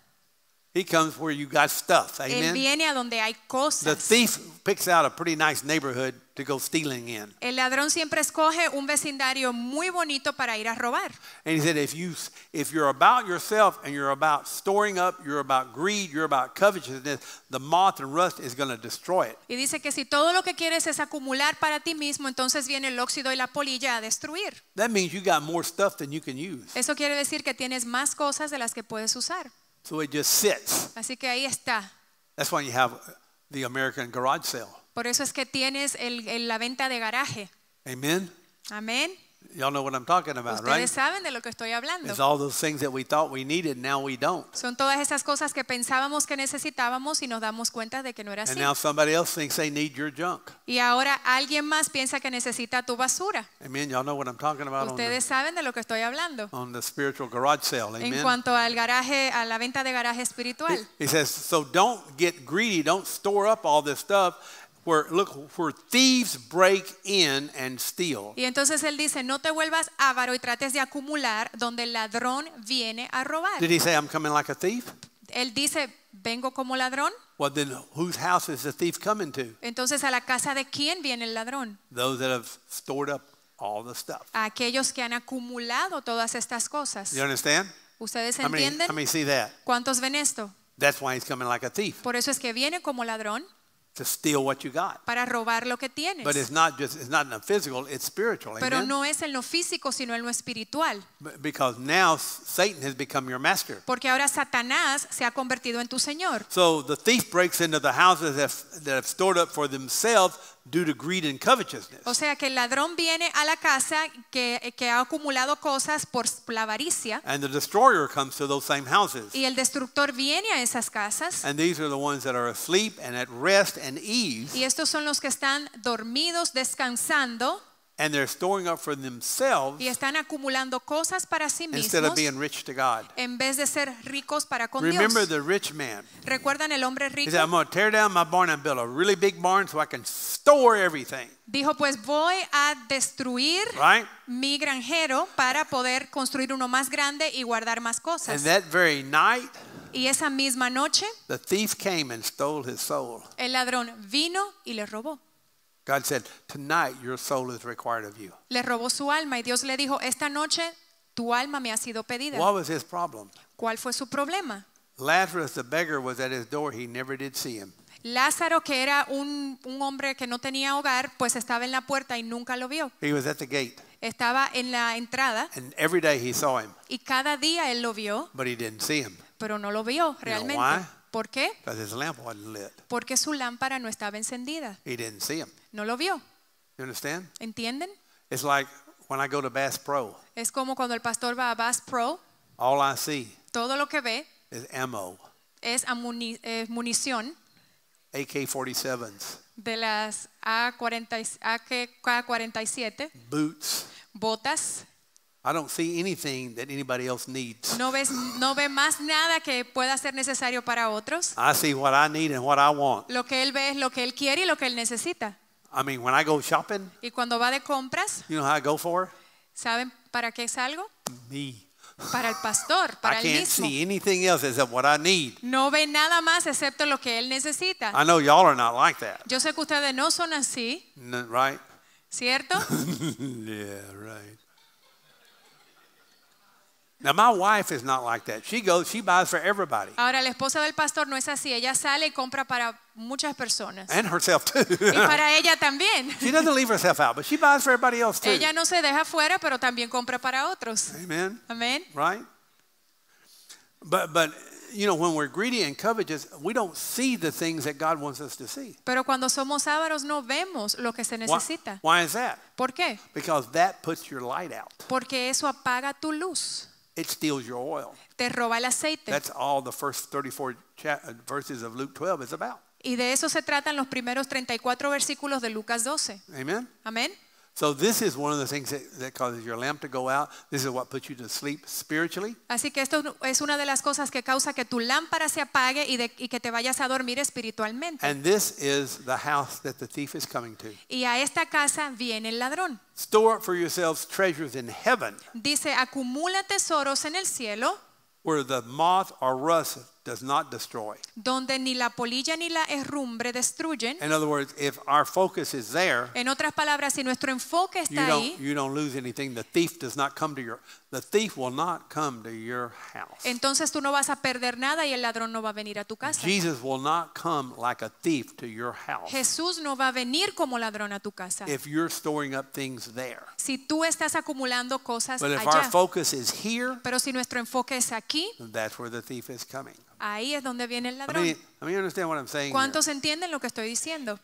He comes where you got stuff. Amen. Él viene a donde hay cosas. The thief picks out a pretty nice neighborhood to go stealing in. El ladrón siempre escoge un vecindario muy bonito para ir a robar. And he said, if you if you're about yourself and you're about storing up, you're about greed, you're about covetousness, the moth and rust is going to destroy it. Y dice que si todo lo que quieres es acumular para ti mismo, entonces viene el óxido y la polilla a destruir. That means you got more stuff than you can use. Eso quiere decir que tienes más cosas de las que puedes usar. So it just sits. Así que ahí está. That's why you have the American garage sale. Por eso es que tienes el, el, la venta de garaje. Amen. Amén. Y'all know what I'm talking about, Ustedes right? saben de lo que estoy hablando. It's all those things that we thought we needed, now we don't. Son todas esas cosas que pensábamos que necesitábamos y nos damos cuenta de que no era así. And now somebody else thinks they need your junk. Y ahora alguien más piensa que necesita tu basura. Amen. Y'all know what I'm talking about. Ustedes the, saben de lo que estoy hablando. On the spiritual garage sale. Amen. En cuanto al garaje, a la venta de garaje espiritual. He, he says, so don't get greedy, don't store up all this stuff Where, look, where thieves break in and steal. Y entonces él dice, no te vuelvas avaro y trates de acumular donde el ladrón viene a robar. Did he say I'm coming like a thief? Él dice, vengo como ladrón. Well, then whose house is the thief coming to? Entonces a la casa de quién viene el ladrón? Those that have stored up all the stuff. Aquellos que han acumulado todas estas cosas. You understand? ¿Ustedes entienden? How many? I mean, see that. ¿Cuántos ven esto? That's why he's coming like a thief. Por eso es que viene como ladrón. to steal what you got. Para robar lo que tienes. But it's not just it's not in the physical, it's spiritual. Pero amen? no es en lo físico, sino en lo espiritual. Because now Satan has become your master. Porque ahora Satanás se ha convertido en tu señor. So the thief breaks into the houses that have stored up for themselves due to greed and covetousness. O sea que el ladrón viene a la casa que, que ha acumulado cosas por la avaricia. And the destroyer comes to those same houses. Y el destructor viene a esas casas. And these are the ones that are asleep and at rest and ease. Y estos son los que están dormidos, descansando. And they're storing up for themselves y están acumulando cosas para sí mismos instead of being rich to God. en vez de ser ricos para con Remember Dios. The rich man. ¿Recuerdan el hombre rico? He said, I'm going to tear down my barn and build a really big barn so I can store everything. Dijo, pues voy a destruir right? mi granjero para poder construir uno más grande y guardar más cosas. And that very night, y esa misma noche, the thief came and stole his soul. el ladrón vino y le robó. God said, "Tonight your soul is required of you." Le robó su alma y Dios le dijo, "Esta noche tu alma me ha sido pedida." What was his problem? ¿Cuál fue su problema? Lazarus the beggar was at his door, he never did see him. Lázaro, que era un, un hombre que no tenía hogar, pues estaba en la puerta y nunca lo vio. He was at the gate. Estaba en la entrada and every day he saw him, y cada día él lo vio, but he didn't see him. pero no lo vio You know realmente. why? ¿Por qué? Because his lamp wasn't lit. Porque su lámpara no estaba encendida. He didn't see him. No lo vio. You understand? ¿Entienden? It's like when I go to Bass Pro. Es como cuando el pastor va a Bass Pro. All I see. Todo lo que ve. Is ammo. Es amuni munición. AK-47s. De las A40, AK-47. Boots. Botas. I don't see anything that anybody else needs. No ves no ve más nada que pueda ser necesario para otros. I see what I need and what I want. Lo que él ve es lo que él quiere y lo que él necesita. I mean, when I go shopping, y cuando va de compras, you know how I go for? ¿Saben para qué salgo? Me. Para el pastor, para I can can't mismo. See anything else except what I need. No ve nada más excepto lo que él necesita. I know y'all are not like that. Yo sé que ustedes no son así. No, right? ¿Cierto? yeah, right. Now my wife is not like that. She goes, she buys for everybody. Ahora la esposa del pastor no es así. Ella sale y compra para muchas personas. And herself too. y para ella también. she doesn't leave herself out, but she buys for everybody else too. Ella no se deja fuera, pero también compra para otros. Amen. Amen. Right? But but you know, when we're greedy and covetous, we don't see the things that God wants us to see. Pero cuando somos ávaros no vemos lo que se necesita. Why, why is that? ¿Por qué? Because that puts your light out. Porque eso apaga tu luz. It steals your oil. Te roba el aceite. That's all the first 34 uh, verses of Luke 12 is about. Y de eso se tratan los primeros 34 versículos de Lucas 12. Amen. Amen. So this is one of the things that, that causes your lamp to go out. This is what puts you to sleep spiritually. Así que esto es una de las cosas que causa que tu lámpara se apague y, de, y que te vayas a dormir espiritualmente. And this is the house that the thief is coming to. Y a esta casa viene el ladrón. Store up for yourselves treasures in heaven. Dice, acumula tesoros en el cielo. Where the moth or rust does not destroy. Donde ni la polilla ni la herrumbre destruyen. In other words, if our focus is there, en otras palabras, si nuestro enfoque está you ahí, you don't lose anything. The thief does not come to your the thief will not come to your house. entonces tú no vas a perder nada y el ladrón no va a venir a tu casa. Jesus will not come like a thief to your house. Jesús no va a venir como ladrón a tu casa. If you're storing up things there. Si tú estás acumulando cosas allá. But allá. if our focus is here, pero si nuestro enfoque es aquí, that's where the thief is coming. Ahí es donde viene el ladrón. I mean, I understand what I'm saying ¿Cuántos here? entienden lo que estoy diciendo?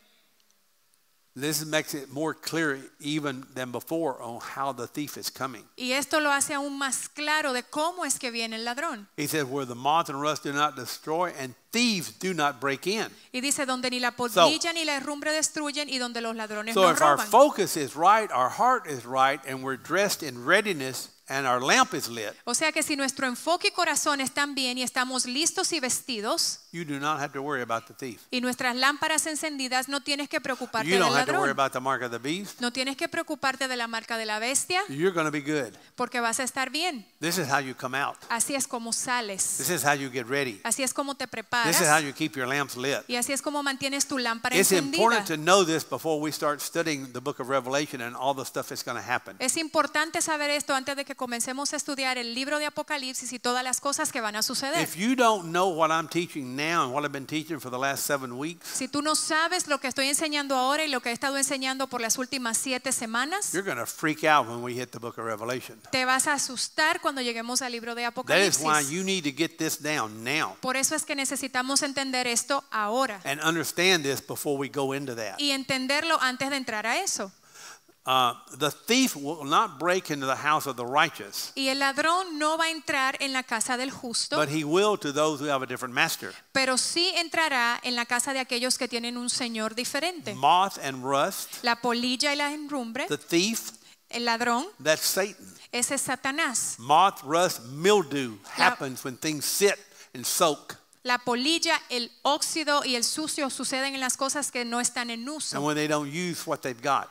This makes it more clear even than before on how the thief is coming. Y esto lo hace aún más claro de cómo es que viene el ladrón. He says where the moth and rust do not destroy and thieves do not break in. Y dice donde ni la polilla so, ni la herrumbre destruyen y donde los ladrones so no roban. So if our focus is right, our heart is right and we're dressed in readiness And our lamp is lit, o sea que si nuestro enfoque y corazón están bien y estamos listos y vestidos, you do not have to worry about the thief. y nuestras lámparas encendidas, no tienes que preocuparte you del don't ladrón. Have to worry about the mark of the beast. No tienes que preocuparte de la marca de la bestia, You're going to be good. porque vas a estar bien. This is how you come out. Así es como sales. This is how you get ready. Así es como te preparas. This is how you keep your lamps lit. Y así es como mantienes tu lámpara It's encendida. important to know this before we start studying the book of Revelation and all the stuff that's going to happen. Es importante saber esto antes de que comencemos a estudiar el libro de Apocalipsis y todas las cosas que van a suceder. si tú no sabes lo que estoy enseñando ahora y lo que he estado enseñando por las últimas siete semanas, Te vas a asustar cuando lleguemos al libro de Apocalipsis. Por eso es que necesitamos entender esto ahora. Y entenderlo antes de entrar a eso. Uh, the thief will not break into the house of the righteous. Y el ladrón no va a entrar en la casa del justo. But he will to those who have a different master. Pero sí entrará en la casa de aquellos que tienen un señor diferente. Moth and rust. La polilla y la enrumbre. The thief. El ladrón. That's Satan. Ese es Satanás. Moth, rust, mildew happens la when things sit and soak. La polilla, el óxido y el sucio suceden en las cosas que no están en uso.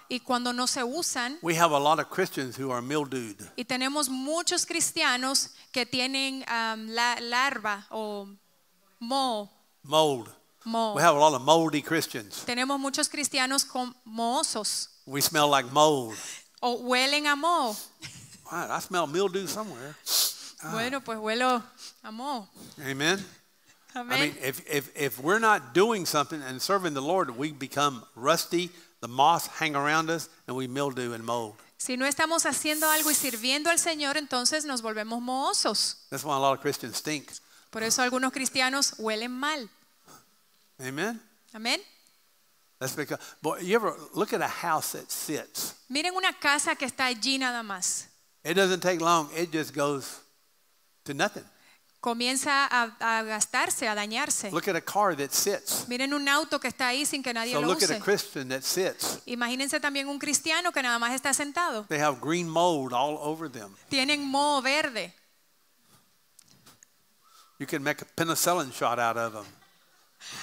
Y cuando no se usan, y tenemos muchos cristianos que tienen um, la larva o moho. Mold. Tenemos muchos cristianos con mozos We smell like mold. O huelen a moho. I smell mildew somewhere. Ah. Bueno, pues huelo a moho. Amen. I mean, I mean if, if, if we're not doing something and serving the Lord, we become rusty, the moss hang around us, and we mildew and mold. Si no estamos haciendo algo y sirviendo al Señor, entonces nos volvemos mohosos. That's why a lot of Christians stink. Por eso algunos cristianos huelen mal. Amen. Amen. That's because, boy, you ever look at a house that sits. Miren una casa que está allí nada más. It doesn't take long. It just goes to nothing. comienza a, gastarse, a dañarse. Miren un auto que está ahí sin que nadie lo use. Imagínense también un cristiano que nada más está sentado. Tienen moho verde.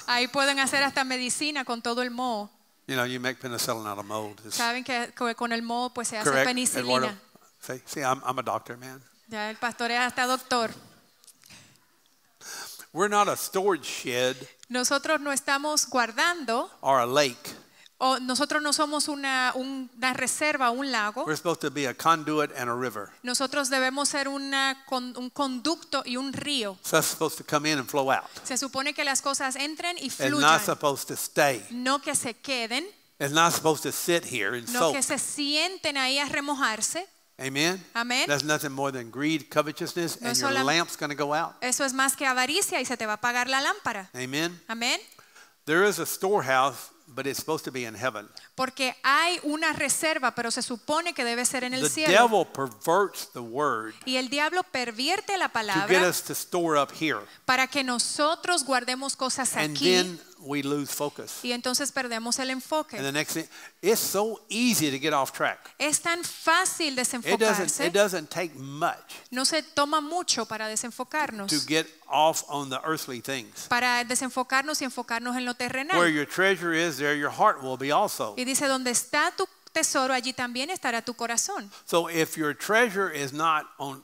Ahí pueden hacer hasta medicina con todo el moho. Saben que con el moho pues se hace penicilina. doctor, man. Ya el pastor es hasta doctor. Nosotros no estamos guardando lake. O nosotros no somos una, reserva, un lago. Nosotros debemos ser una, un conducto y un río. Se supone que las cosas entren y no que se queden, no que se sienten ahí a remojarse. Amen. Amén. That's nothing more than greed, covetousness, no and your lamp's going to go out. Eso es más que avaricia y se te va a apagar la lámpara. Amen. Amén. There is a storehouse, but it's supposed to be in heaven. Porque hay una reserva, pero se supone que debe ser en el the cielo. The devil perverts the word. Y el diablo pervierte la palabra. To get us to store up here. Para que nosotros guardemos cosas and aquí. Then we lose focus. Y entonces perdemos el enfoque. And the next thing, it's so easy to get off track. Es tan fácil desenfocarse. It doesn't, it doesn't take much. No se toma mucho para desenfocarnos. To get off on the earthly things. Para desenfocarnos y enfocarnos en lo terrenal. Where your treasure is, there your heart will be also. Y dice donde está tu tesoro, allí también estará tu corazón. So if your treasure is not on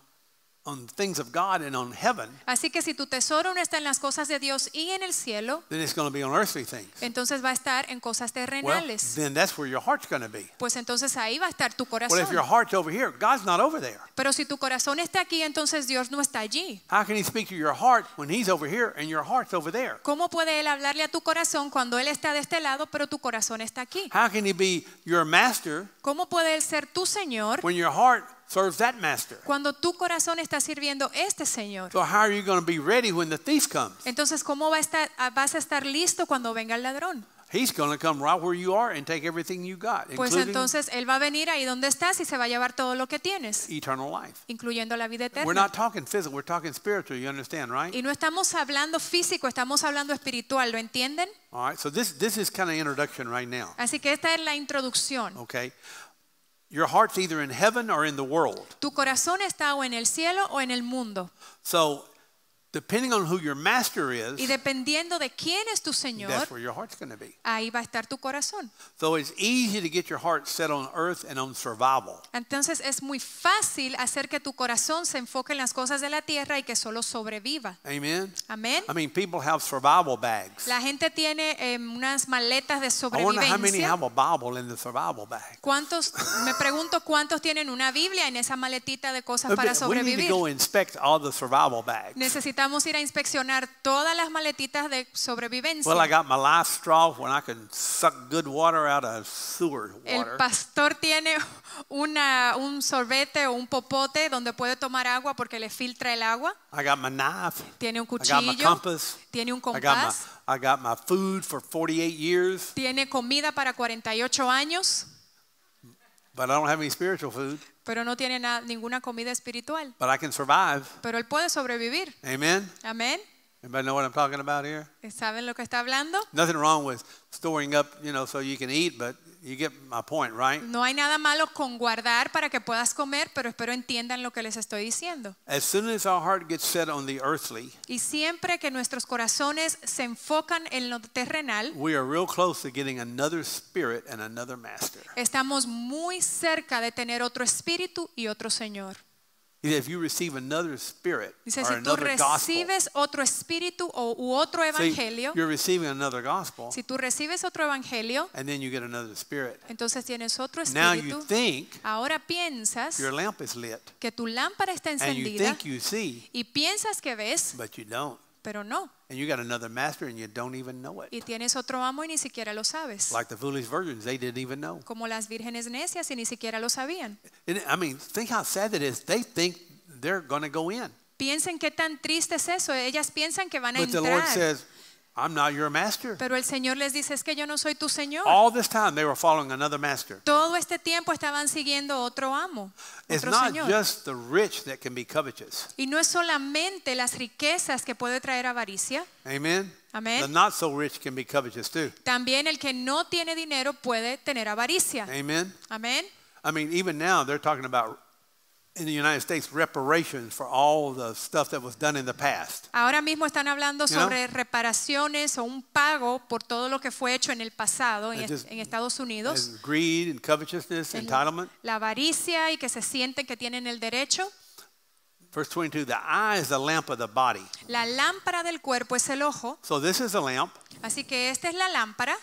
on things of God and on heaven, Así que si tu tesoro no está en las cosas de Dios y en el cielo, then it's going to be on earthly things. entonces va a estar en cosas Well, terrenales. then that's where your heart's going to be. Pues entonces ahí va a estar tu corazón. Well, if your heart's over here, God's not over there. Pero si tu corazón está aquí, entonces Dios no está allí. How can He speak to your heart when He's over here and your heart's over there? ¿Cómo puede Él hablarle a tu corazón cuando Él está de este lado, pero tu corazón está aquí? How can He be your master ¿Cómo puede Él ser tu Señor when your heart serves that master. Cuando tu corazón está sirviendo este Señor. So how are you going to be ready when the thief comes? Entonces, ¿cómo va a estar, vas a estar listo cuando venga el ladrón? He's going to come right where you are and take everything you got, pues entonces él va a venir ahí donde estás y se va a llevar todo lo que tienes, eternal life. incluyendo la vida eterna. We're not talking physical, we're talking spiritual. You understand, right? Y no estamos hablando físico, estamos hablando espiritual. ¿Lo entienden? All right. So this this is kind of introduction right now. Así que esta es la introducción. Okay. Your heart's either in heaven or in the world. Tu corazón está o en el cielo o en el mundo. So y dependiendo de quién es tu Señor, ahí va a estar tu corazón. Entonces es muy fácil hacer que tu corazón se enfoque en las cosas de la tierra y que solo sobreviva. Amén. La gente tiene eh, unas maletas de sobrevivencia. ¿Cuántos me pregunto cuántos tienen una Biblia en esa maletita de cosas para sobrevivir? vamos a ir a inspeccionar todas las maletitas de sobrevivencia. El pastor tiene una un sorbete o un popote donde puede tomar agua porque le filtra el agua. Tiene un cuchillo. Tiene un compás. Tiene comida para 48 años pero no tiene ninguna comida espiritual. But I can survive. Pero él puede sobrevivir. Amen. Amen. Anybody know what I'm talking about here? ¿Saben lo que está hablando? Nothing wrong with storing up, you know, so you can eat, but no hay nada malo con guardar para que puedas comer, pero espero entiendan lo que les estoy diciendo. y siempre que nuestros corazones se enfocan en lo terrenal, Estamos muy cerca de tener otro espíritu y otro señor. Dice, Dice, si tú recibes otro espíritu o, u otro evangelio, si tú recibes otro evangelio, entonces tienes otro espíritu. Ahora piensas que tu lámpara está encendida y piensas que ves, pero no. And you got another master and you don't even know it. Y tienes otro amo y ni siquiera lo sabes. Like the foolish virgins, they didn't even know. Como las vírgenes necias y ni siquiera lo sabían. And, I mean, think how sad it is. They think they're going to go in. Piensen qué tan triste es eso. Ellas piensan que van a entrar. But The Lord says, I'm not your master. Pero el Señor les dice, es que yo no soy tu Señor. All this time they were following another master. Todo este tiempo estaban siguiendo otro amo, It's otro not Señor. just the rich that can be covetous. Y no es solamente las riquezas que puede traer avaricia. Amen. Amen. The not so rich can be covetous too. También el que no tiene dinero puede tener avaricia. Amen. Amen. I mean, even now they're talking about United Ahora mismo están hablando sobre reparaciones o un pago por todo lo que fue hecho en el pasado en, Estados Unidos. La avaricia y que se sienten que tienen el derecho. 22, the eye is La lámpara del cuerpo es el ojo. Así que esta es la lámpara.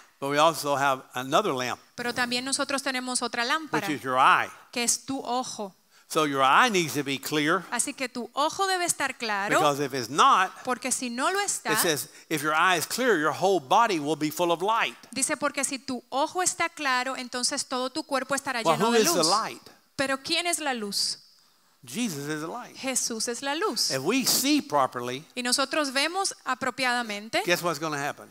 Pero también nosotros tenemos otra lámpara. Que es tu ojo. So your eye needs to be clear. Así que tu ojo debe estar claro. Because if it's not, porque si no lo está, it says if your eye is clear, your whole body will be full of light. Dice porque si tu ojo está claro, entonces todo tu cuerpo estará well, lleno de luz. Is the light? Pero quién es la luz? Jesus is the light. Jesús es la luz. If we see properly, y nosotros vemos apropiadamente, guess what's going to happen?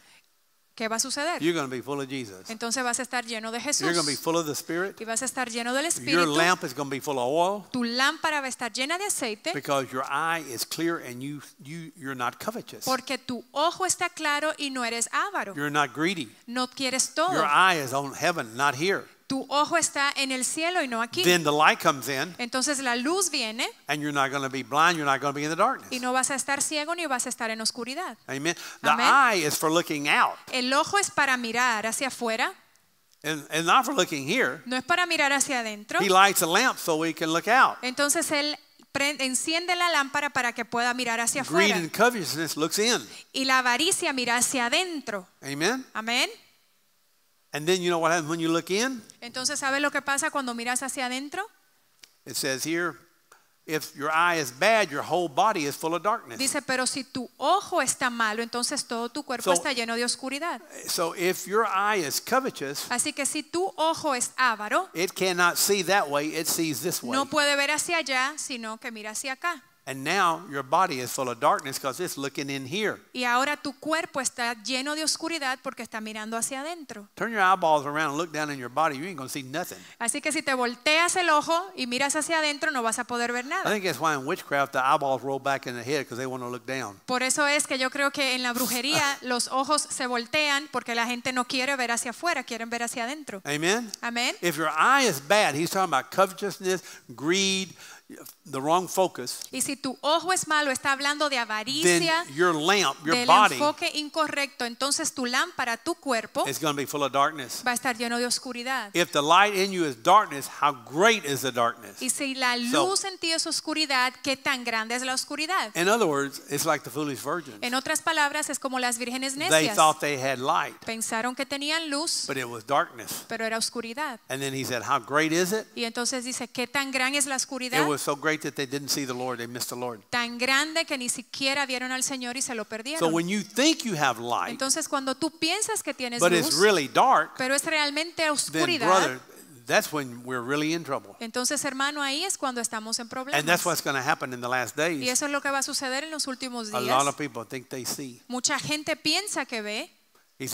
¿Qué va a suceder? You're going to be full of Jesus. Entonces vas a estar lleno de Jesús. You're going to be full of the Spirit. Y vas a estar lleno del Espíritu. Your lamp is going to be full of oil. Tu lámpara va a estar llena de aceite. Because your eye is clear and you you you're not covetous. Porque tu ojo está claro y no eres avaro. You're not greedy. No quieres todo. Your eye is on heaven, not here. Tu ojo está en el cielo y no aquí. Then the light comes in. Entonces la luz viene. And you're not going to be blind, you're not going to be in the darkness. Y no vas a estar ciego ni vas a estar en oscuridad. Amen. The Amen. eye is for looking out. El ojo es para mirar hacia afuera. And, and not for looking here. No es para mirar hacia adentro. He lights a lamp so we can look out. Entonces él enciende la lámpara para que pueda mirar hacia afuera. Greed and covetousness looks in. Y la avaricia mira hacia adentro. Amen. Amén. And then you know what happens when you look in? Entonces, ¿sabe lo que pasa cuando miras hacia adentro? It says here, if your eye is bad, your whole body is full of darkness. Dice, pero si tu ojo está malo, entonces todo tu cuerpo so, está lleno de oscuridad. So if your eye is covetous, así que si tu ojo es avaro, it cannot see that way, it sees this way. No puede ver hacia allá, sino que mira hacia acá. And now your body is full of darkness because it's looking in here. Y ahora tu cuerpo está lleno de oscuridad porque está mirando hacia adentro. Turn your eyeballs around and look down in your body, you ain't going to see nothing. Así que si te volteas el ojo y miras hacia adentro no vas a poder ver nada. I think that's why in witchcraft the eyeballs roll back in the head because they want to look down. Por eso es que yo creo que en la brujería los ojos se voltean porque la gente no quiere ver hacia afuera, quieren ver hacia adentro. Amen. Amen. If your eye is bad, he's talking about covetousness, greed, the wrong focus, y si tu ojo es malo, está hablando de avaricia, then your lamp, your del body, enfoque incorrecto, entonces tu lámpara, tu cuerpo, is going to be full of darkness. va a estar lleno de oscuridad. If the light in you is darkness, how great is the darkness? Y si la luz so, en ti es oscuridad, qué tan grande es la oscuridad. In other words, it's like the foolish virgins. En otras palabras, es como las vírgenes necias. They thought they had light, Pensaron que tenían luz, but it was darkness. pero era oscuridad. And then he said, how great is it? Y entonces dice, qué tan gran es la oscuridad. It was Tan grande que ni siquiera vieron al Señor y se lo perdieron. entonces cuando tú piensas que tienes luz, pero es realmente oscuridad. Entonces, hermano, ahí es cuando estamos en problemas. Y eso es lo que va a suceder en los últimos días. Mucha gente piensa que ve. Y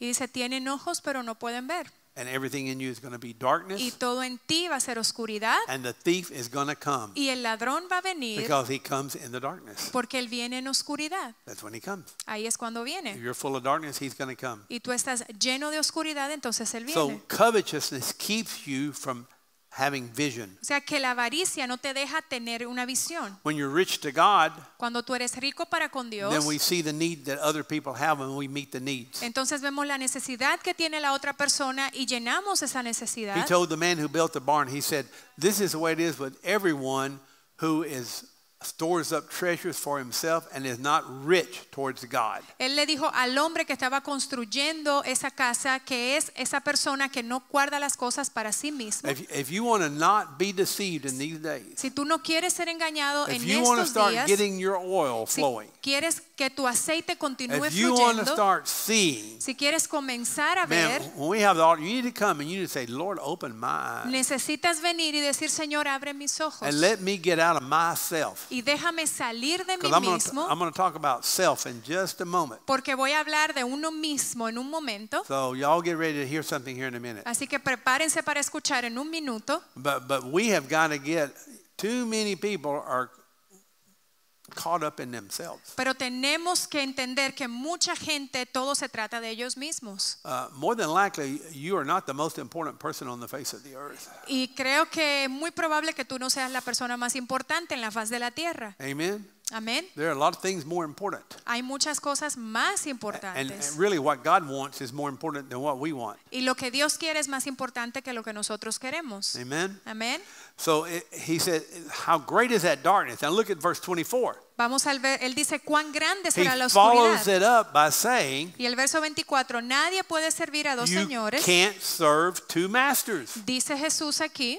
dice, tienen ojos, pero no pueden ver. And everything in you is going to be darkness. Y todo en ti va a ser oscuridad. And the thief is going to come. Y el ladrón va a venir. Because he comes in the darkness. Porque él viene en oscuridad. That's when he comes. Ahí es cuando viene. If you're full of darkness, he's going to come. Y tú estás lleno de oscuridad, entonces él viene. So covetousness keeps you from having vision. O sea que la avaricia no te deja tener una visión. When you're rich to God, cuando tú eres rico para con Dios, then we see the need that other people have and we meet the needs. Entonces vemos la necesidad que tiene la otra persona y llenamos esa necesidad. He told the man who built the barn, he said, "This is the way it is with everyone who is stores up treasures for himself and is not rich towards God. Él le dijo al hombre que estaba construyendo esa casa que es esa persona que no guarda las cosas para sí mismo. If, if you want to not be deceived in these days. Si tú no quieres ser engañado en estos días. getting your oil flowing. Si quieres que tu aceite continúe if you fluyendo. Start seeing, si quieres comenzar a man, ver. When we have the altar, you need to come and you need to say, Lord, open my eyes. Necesitas venir y decir, Señor, abre mis ojos. And let me get out of myself y déjame salir de mí I'm gonna, mismo. I'm gonna talk about self in just a moment. Porque voy a hablar de uno mismo en un momento. So y'all get ready to hear something here in a minute. Así que prepárense para escuchar en un minuto. But but we have got to get too many people are pero tenemos que entender que mucha gente todo se trata de ellos mismos. Y creo que muy probable que tú no seas la persona más importante en la faz de la tierra. Amen. Amén. There are a lot of things more important. Hay muchas cosas más importantes. And really what God wants is more important than what we want. Y lo que Dios quiere es más importante que lo que nosotros queremos. Amen. Amen. So it, eh, he said, how great is that darkness? Now look at verse 24. Vamos al ver, él dice cuán grande será la oscuridad. Saying, y el verso 24, nadie puede servir a dos señores. Can't serve two masters. Dice Jesús aquí.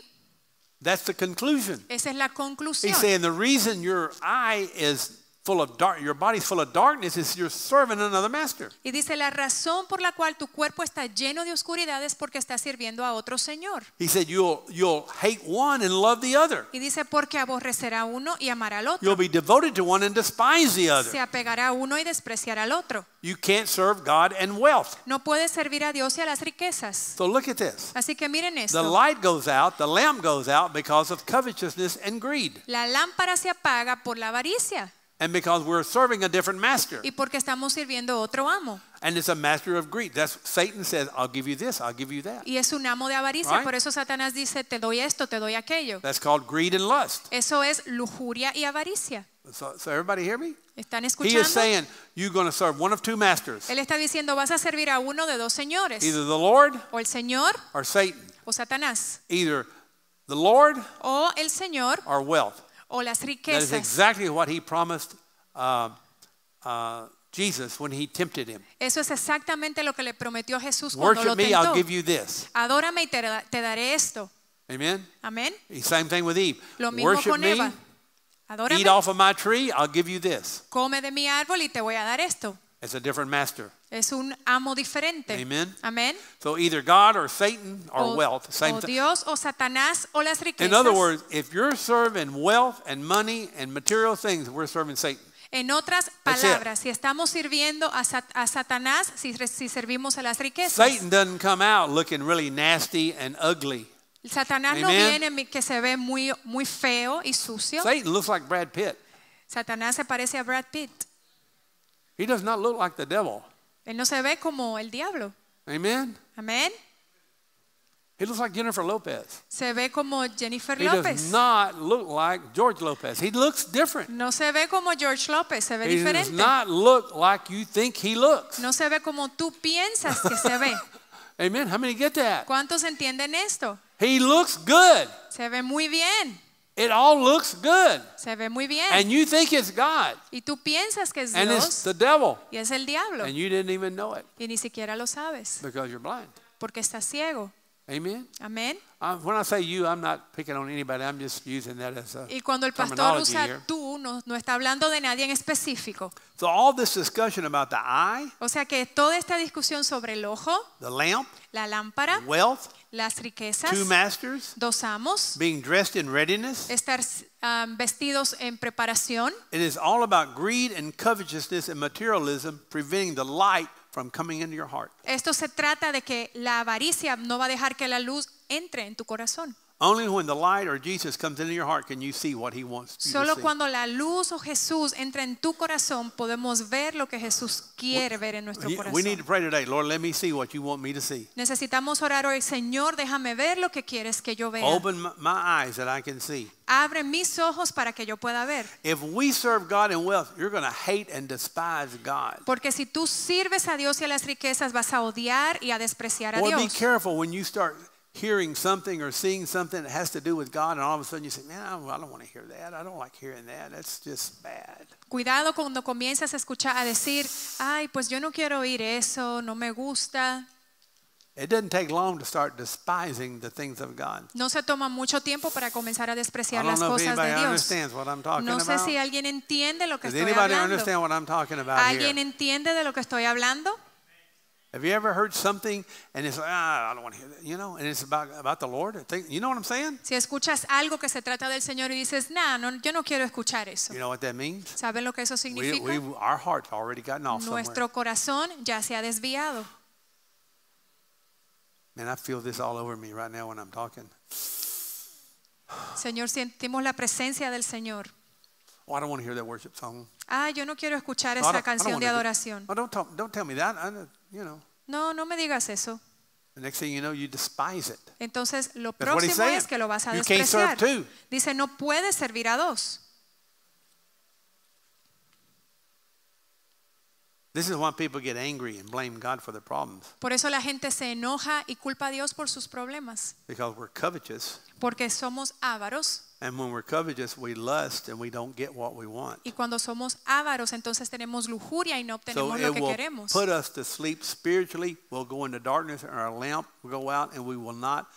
That's the conclusion. Esa es la conclusión. He's saying the reason your eye is full of dark, your body's full of darkness is you're serving another master. Y dice la razón por la cual tu cuerpo está lleno de oscuridad es porque estás sirviendo a otro señor. He said you'll you'll hate one and love the other. Y dice porque aborrecerá uno y amará al otro. You'll be devoted to one and despise the other. Se apegará a uno y despreciará al otro. You can't serve God and wealth. No puedes servir a Dios y a las riquezas. So look at this. Así que miren esto. The light goes out, the lamp goes out because of covetousness and greed. La lámpara se apaga por la avaricia. And because we're serving a different master. Y porque estamos sirviendo otro amo. And it's a master of greed. That's Satan says, I'll give you this, I'll give you that. Y es un amo de avaricia, right? por eso Satanás dice, te doy esto, te doy aquello. That's called greed and lust. Eso es lujuria y avaricia. So, so everybody hear me? ¿Están escuchando? He is saying, you're going to serve one of two masters. Él está diciendo, vas a servir a uno de dos señores. Either the Lord o el Señor or Satan. O Satanás. Either the Lord o el Señor or wealth o las riquezas. That is exactly what he promised uh, uh, Jesus when he tempted him. Eso es exactamente lo que le prometió Jesús cuando Worship lo tentó. me, I'll give you this. Adórame y te, te daré esto. Amen. Amen. Same thing with Eve. Lo mismo Worship con Eva. Me, Adórame. Eat off of my tree, I'll give you this. Come de mi árbol y te voy a dar esto. It's a different master. Es un amo diferente. Amen. Amen. So either God or Satan or o, wealth, same thing. Dios o Satanás o las riquezas. In other words, if you're serving wealth and money and material things, we're serving Satan. En otras palabras, si estamos sirviendo a, Sat a Satanás, si, si, servimos a las riquezas. Satan doesn't come out looking really nasty and ugly. Satanás Amen. no viene que se ve muy muy feo y sucio. Satan looks like Brad Pitt. Satanás se parece a Brad Pitt. He does not look like the devil. Él no se ve como el diablo. Amen. Amen. He looks like Jennifer Lopez. Se ve como Jennifer he Lopez. He does not look like George Lopez. He looks different. No se ve como George Lopez, se ve he diferente. He does not look like you think he looks. No se ve como tú piensas que se ve. Amen. How many get that? ¿Cuántos entienden esto? He looks good. Se ve muy bien. It all looks good. Se ve muy bien. And you think it's God. Y tú piensas que es Dios. And it's the devil. Y es el diablo. And you didn't even know it. Y ni siquiera lo sabes. Because you're blind. Porque estás ciego. Amen. Amén. Uh, when I say Y cuando el pastor usa tú, no, no, está hablando de nadie en específico. So all this discussion about the eye, o sea que toda esta discusión sobre el ojo, the lamp, la lámpara, wealth, las riquezas, two masters, dos amos, being dressed in readiness, estar um, vestidos en preparación. It is all about greed and covetousness and materialism preventing the light coming your heart. Esto se trata de que la avaricia no va a dejar que la luz entre en tu corazón. Solo cuando la luz o Jesús entra en tu corazón podemos ver lo que Jesús quiere ver en nuestro corazón. Necesitamos orar hoy, Señor, déjame ver lo que quieres que yo vea. Abre mis ojos para que yo pueda ver. Porque si tú sirves a Dios y a las riquezas vas a odiar y a despreciar a Dios hearing something or seeing something that has to do with God, and all of a sudden you say, "Man, I don't want to hear that. I don't like hearing that. That's just bad." Cuidado cuando comienzas a escuchar a decir, "Ay, pues yo no quiero oír eso. No me gusta." It doesn't take long to start despising the things of God. No se toma mucho tiempo para comenzar a despreciar las cosas de Dios. No sé si alguien entiende lo que estoy hablando. ¿Alguien entiende de lo que estoy hablando? Have you ever heard something and it's like, ah, I don't want to hear that, you know, and it's about, about the Lord? You know what I'm saying? Si escuchas algo que se trata del Señor y dices, nah, no, yo no quiero escuchar eso. You know what that means? ¿Saben lo que eso significa? We, we, our already gotten off Nuestro somewhere. corazón ya se ha desviado. Man, I feel this all over me right now when I'm talking. Señor, sentimos la presencia del Señor. Oh, I don't want to hear that worship song. Ah, yo no quiero escuchar no, esa canción de adoración. Oh, don't, talk, don't tell me that. I, no, no me digas eso. Entonces, lo próximo es que lo vas a despreciar. Dice, no puedes servir a dos. Por eso la gente se enoja y culpa a Dios por sus problemas. Porque somos avaros. And when we're covetous, we lust and we don't get what we want. Y cuando somos ávaros, entonces tenemos lujuria y no obtenemos so lo que will queremos. Put us to sleep spiritually. We'll go into darkness and our lamp will go out and we will not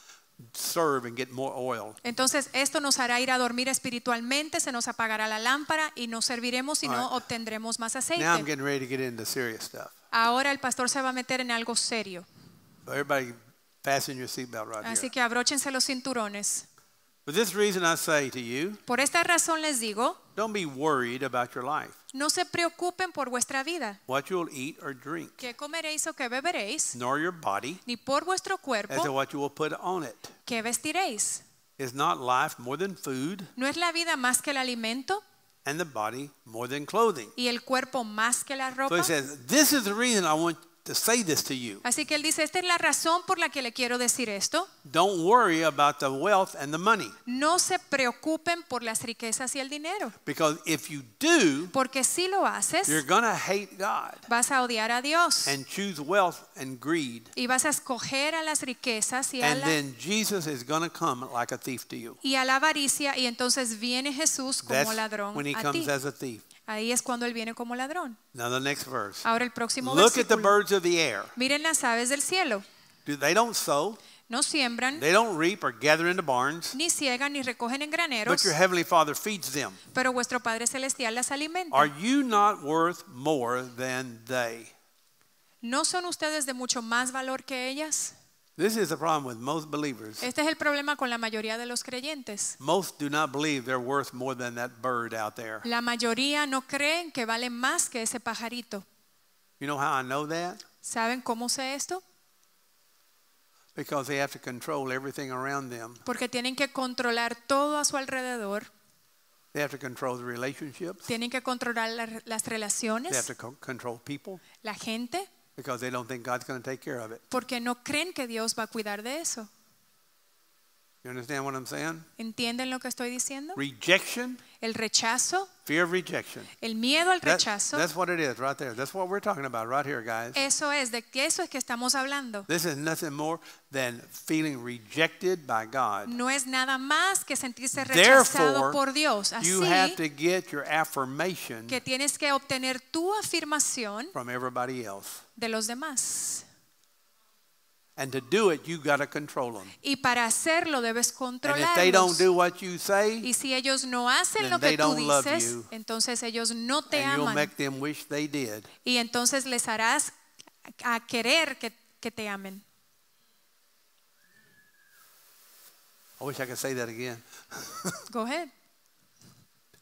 serve and get more oil. Entonces esto nos hará ir a dormir espiritualmente, se nos apagará la lámpara y no serviremos y no right. obtendremos más aceite. Now I'm getting ready to get into serious stuff. Ahora el pastor se va a meter en algo serio. Everybody fasten your seatbelt right Así here. que abróchense los cinturones. For this reason I say to you, por esta razón les digo, don't be worried about your life. No se preocupen por vuestra vida. What you'll eat or drink. ¿Qué comeréis o qué beberéis? Nor your body. Ni por vuestro cuerpo. As to what you will put on it. ¿Qué vestiréis? Is not life more than food? ¿No es la vida más que el alimento? And the body more than clothing. ¿Y el cuerpo más que la ropa? So he says, this is the reason I want to say this to you. Así que él dice, esta es la razón por la que le quiero decir esto. Don't worry about the wealth and the money. No se preocupen por las riquezas y el dinero. Because if you do, porque si lo haces, you're gonna hate God. Vas a odiar a Dios. And choose wealth and greed. Y vas a escoger a las riquezas y a and la then Jesus is gonna come like a thief to you. Y a la avaricia y entonces viene Jesús como That's ladrón when he comes ti. As a thief. Ahí es cuando él viene como ladrón. Ahora el próximo Miren las aves del cielo. No siembran, ni ciegan, ni recogen en graneros, pero vuestro Padre Celestial las alimenta. ¿No son ustedes de mucho más valor que ellas? This is the problem with most believers. Este es el problema con la mayoría de los creyentes. Most do not believe they're worth more than that bird out there. La mayoría no creen que valen más que ese pajarito. You know how I know that? ¿Saben cómo sé esto? Because they have to control everything around them. Porque tienen que controlar todo a su alrededor. They have to control the relationships. Tienen que controlar las relaciones. They have to control people. La gente. Because they don't think God's going to take care of it. Porque no creen que Dios va a cuidar de eso. You understand what I'm saying? ¿Entienden lo que estoy diciendo? Rejection. El rechazo. Fear of rejection. El miedo al rechazo. that's what it is right there. That's what we're talking about right here, guys. Eso es de que eso es que estamos hablando. This is nothing more than feeling rejected by God. No es nada más que sentirse rechazado por Dios. Así you have to get your affirmation que tienes que obtener tu afirmación from everybody else. de los demás. And to do it, you have got to control them. Y para hacerlo debes controlarlos. And if they don't do what you say, y si ellos no hacen lo que tú dices, you, entonces ellos no te and aman. You'll make them wish they did. Y entonces les harás a querer que, que te amen. I wish I could say that again. Go ahead.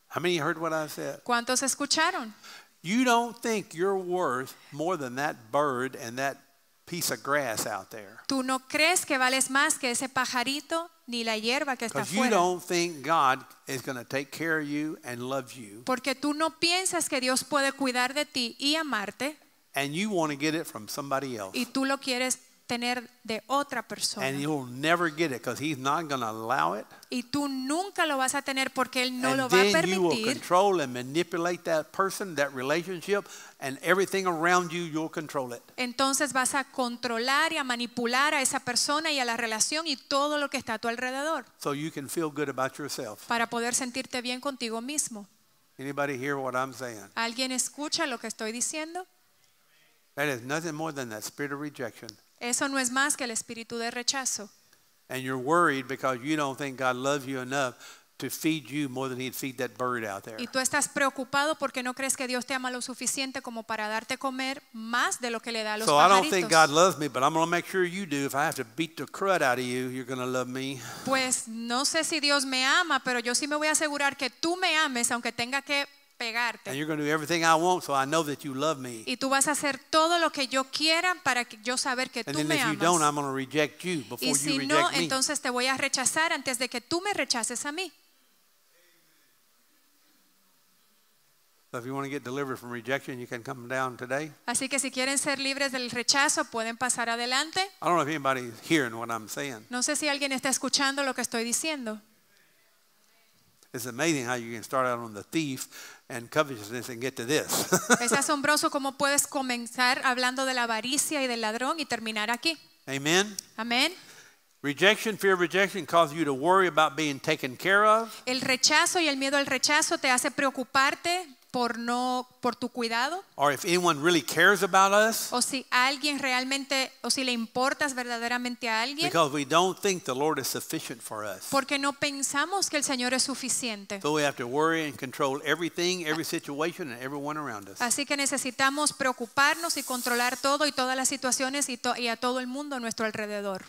How many heard what I said? ¿Cuántos escucharon? You don't think you're worth more than that bird and that piece of grass out there. Tú no crees que vales más que ese pajarito ni la hierba que está Because you don't think God is going to take care of you and love you, Porque tú no piensas que Dios puede cuidar de ti y amarte and you want to get it from somebody else. y tú lo quieres tener de otra persona. And you'll never get it because He's not going to allow it. y tú nunca lo vas a tener porque él no lo va a permitir. Entonces vas a controlar y a manipular a esa persona y a la relación y todo lo que está a tu alrededor. Para poder sentirte bien contigo mismo. ¿Alguien escucha lo que estoy diciendo? Eso no es más que el espíritu de rechazo. And you're worried because you don't think God loves you enough to feed you more than he'd feed that bird out there. Y tú estás preocupado porque no crees que Dios te ama lo suficiente como para darte comer más de lo que le da a los so pajaritos. I don't think God loves me, but I'm going to make sure you do. If I have to beat the crud out of you, you're going to love me. Pues no sé si Dios me ama, pero yo sí me voy a asegurar que tú me ames aunque tenga que Y tú vas a hacer todo lo que yo quiera para que yo saber que tú me amas. y si no, entonces te voy a rechazar antes de que tú me rechaces a mí. Así que si quieren ser libres del rechazo, pueden pasar adelante. No sé si alguien está escuchando lo que estoy diciendo. It's amazing how you can start out on the thief and and get to this. es asombroso cómo puedes comenzar hablando de la avaricia y del ladrón y terminar aquí. Amen. Amén. Rejection, fear of rejection causes you to worry about being taken care of. El rechazo y el miedo al rechazo te hace preocuparte por no por tu cuidado o si alguien realmente o si le importas verdaderamente a alguien porque no pensamos que el Señor es suficiente así que necesitamos preocuparnos y controlar todo y todas las situaciones y, a todo el mundo a nuestro alrededor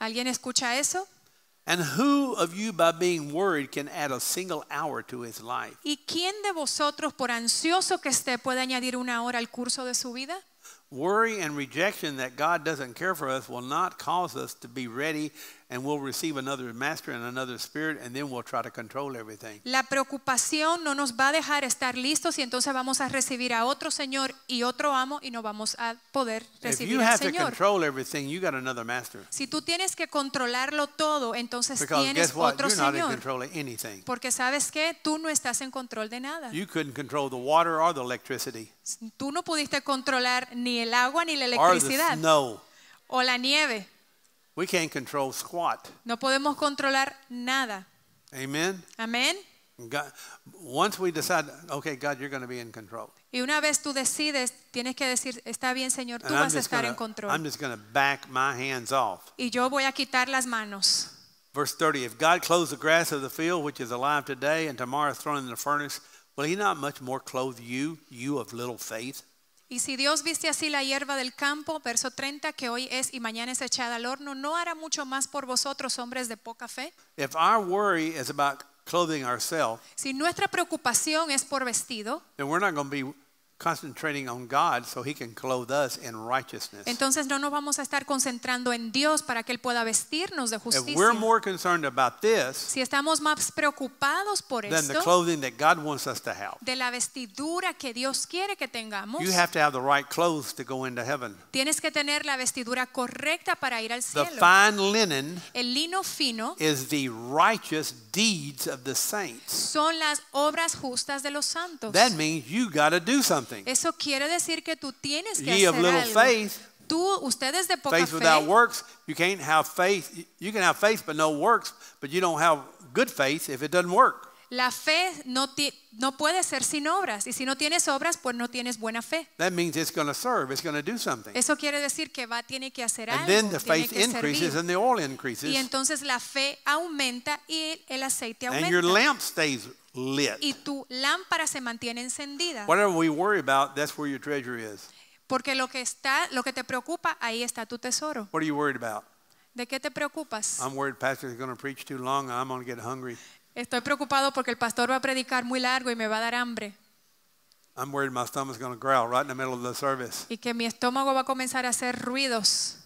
¿Alguien escucha eso? And who of you by being worried can add a single hour to his life? ¿Y quién de vosotros por ansioso que esté puede añadir una hora al curso de su vida? Worry and rejection that God doesn't care for us will not cause us to be ready La preocupación no nos va a dejar estar listos y entonces vamos a recibir a otro señor y otro amo y no vamos a poder recibir al Señor. Si tú tienes que controlarlo todo, entonces tienes otro señor. Porque sabes que tú no estás en control de nada. Tú no pudiste controlar ni el agua ni la electricidad. Or O la nieve. We can't control squat. No podemos controlar nada. Amen. Amén. God, once we decide, okay, God, you're going to be in control. Y una vez tú decides, tienes que decir, está bien, Señor, tú vas a estar gonna, en control. I'm just going to back my hands off. Y yo voy a quitar las manos. Verse 30, if God clothes the grass of the field, which is alive today and tomorrow is thrown in the furnace, will he not much more clothe you, you of little faith? Y si Dios viste así la hierba del campo, verso 30, que hoy es y mañana es echada al horno, ¿no hará mucho más por vosotros, hombres de poca fe? si nuestra preocupación es por vestido, concentrating on God so he can clothe us in righteousness. Entonces no nos vamos a estar concentrando en Dios para que él pueda vestirnos de justicia. If we're more concerned about this, si estamos más preocupados por esto, than the clothing that God wants us to have. de la vestidura que Dios quiere que tengamos. You have to have the right clothes to go into heaven. Tienes que tener la vestidura correcta para ir al cielo. The fine linen El lino fino is the righteous deeds of the saints. Son las obras justas de los santos. That means you got to do something something. Eso quiere decir que tú tienes que Ye hacer of little algo. faith, Tú, ustedes de poca faith without fe, works, you can't have faith. You can have faith but no works, but you don't have good faith if it doesn't work. La fe no, no puede ser sin obras y si no tienes obras pues no tienes buena fe. That means it's going to serve, it's going to do something. Eso quiere decir que va tiene que hacer and algo, then the faith tiene que increases and the oil increases. Y entonces la fe aumenta y el aceite aumenta. And your lamp stays lit. Y tu lámpara se mantiene encendida. Whatever we worry about, that's where your treasure is. Porque lo que está lo que te preocupa ahí está tu tesoro. What are you worried about? ¿De qué te preocupas? I'm worried Pastor, is going to preach too long, I'm going to get hungry. Estoy preocupado porque el pastor va a predicar muy largo y me va a dar hambre. Y que mi estómago va a comenzar a hacer ruidos.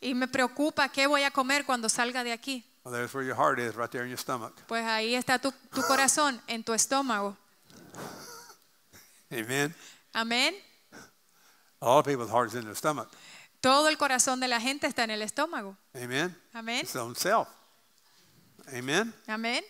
Y me preocupa qué voy a comer cuando salga de aquí. Pues ahí está tu, corazón en tu estómago. Amen. Amén. Todo el corazón de la gente está en el estómago. Amen. Amén. Amen? Amen.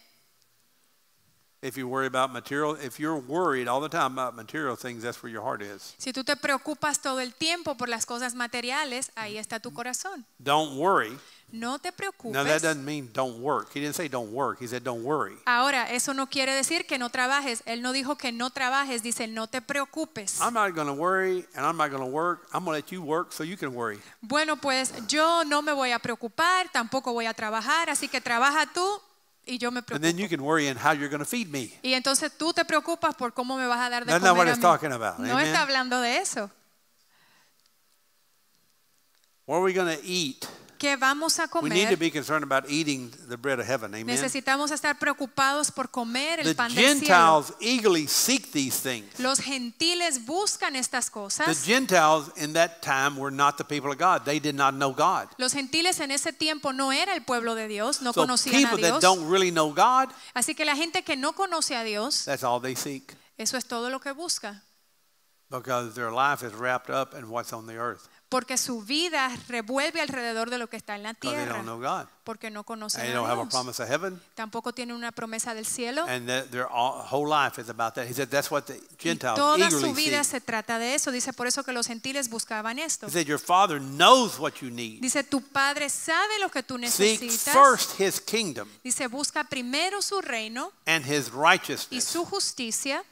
If you worry about material, if you're worried all the time about material things, that's where your heart is. Si tú te preocupas todo el tiempo por las cosas materiales, ahí está tu corazón. Don't worry. No te preocupes. Now that doesn't mean don't work. He didn't say don't work. He said don't worry. Ahora, eso no quiere decir que no trabajes. Él no dijo que no trabajes, dice no te preocupes. I'm not going to worry and I'm not going to work. I'm going to let you work so you can worry. Bueno, pues yo no me voy a preocupar, tampoco voy a trabajar, así que trabaja tú y yo me preocupo. And then you can worry in how you're going to feed me. Y entonces tú te preocupas por cómo me vas a dar de That's comer what a it's mí. talking about. No Amen? está hablando de eso. What are we going to eat? qué vamos a comer. Necesitamos estar preocupados por comer el pan del cielo. Los gentiles buscan estas cosas. Los gentiles en ese tiempo no era el pueblo de Dios, no conocían a Dios. Así que la gente que no conoce a Dios, eso es todo lo que busca. Because their life is wrapped up in what's on the earth. porque su vida revuelve alrededor de lo que está en la tierra porque no conocen a Dios. Tampoco tienen una promesa del cielo. y toda su vida se trata de eso. Dice por eso que los gentiles buscaban esto. Dice tu padre sabe lo que tú necesitas. Dice busca primero su reino y su justicia.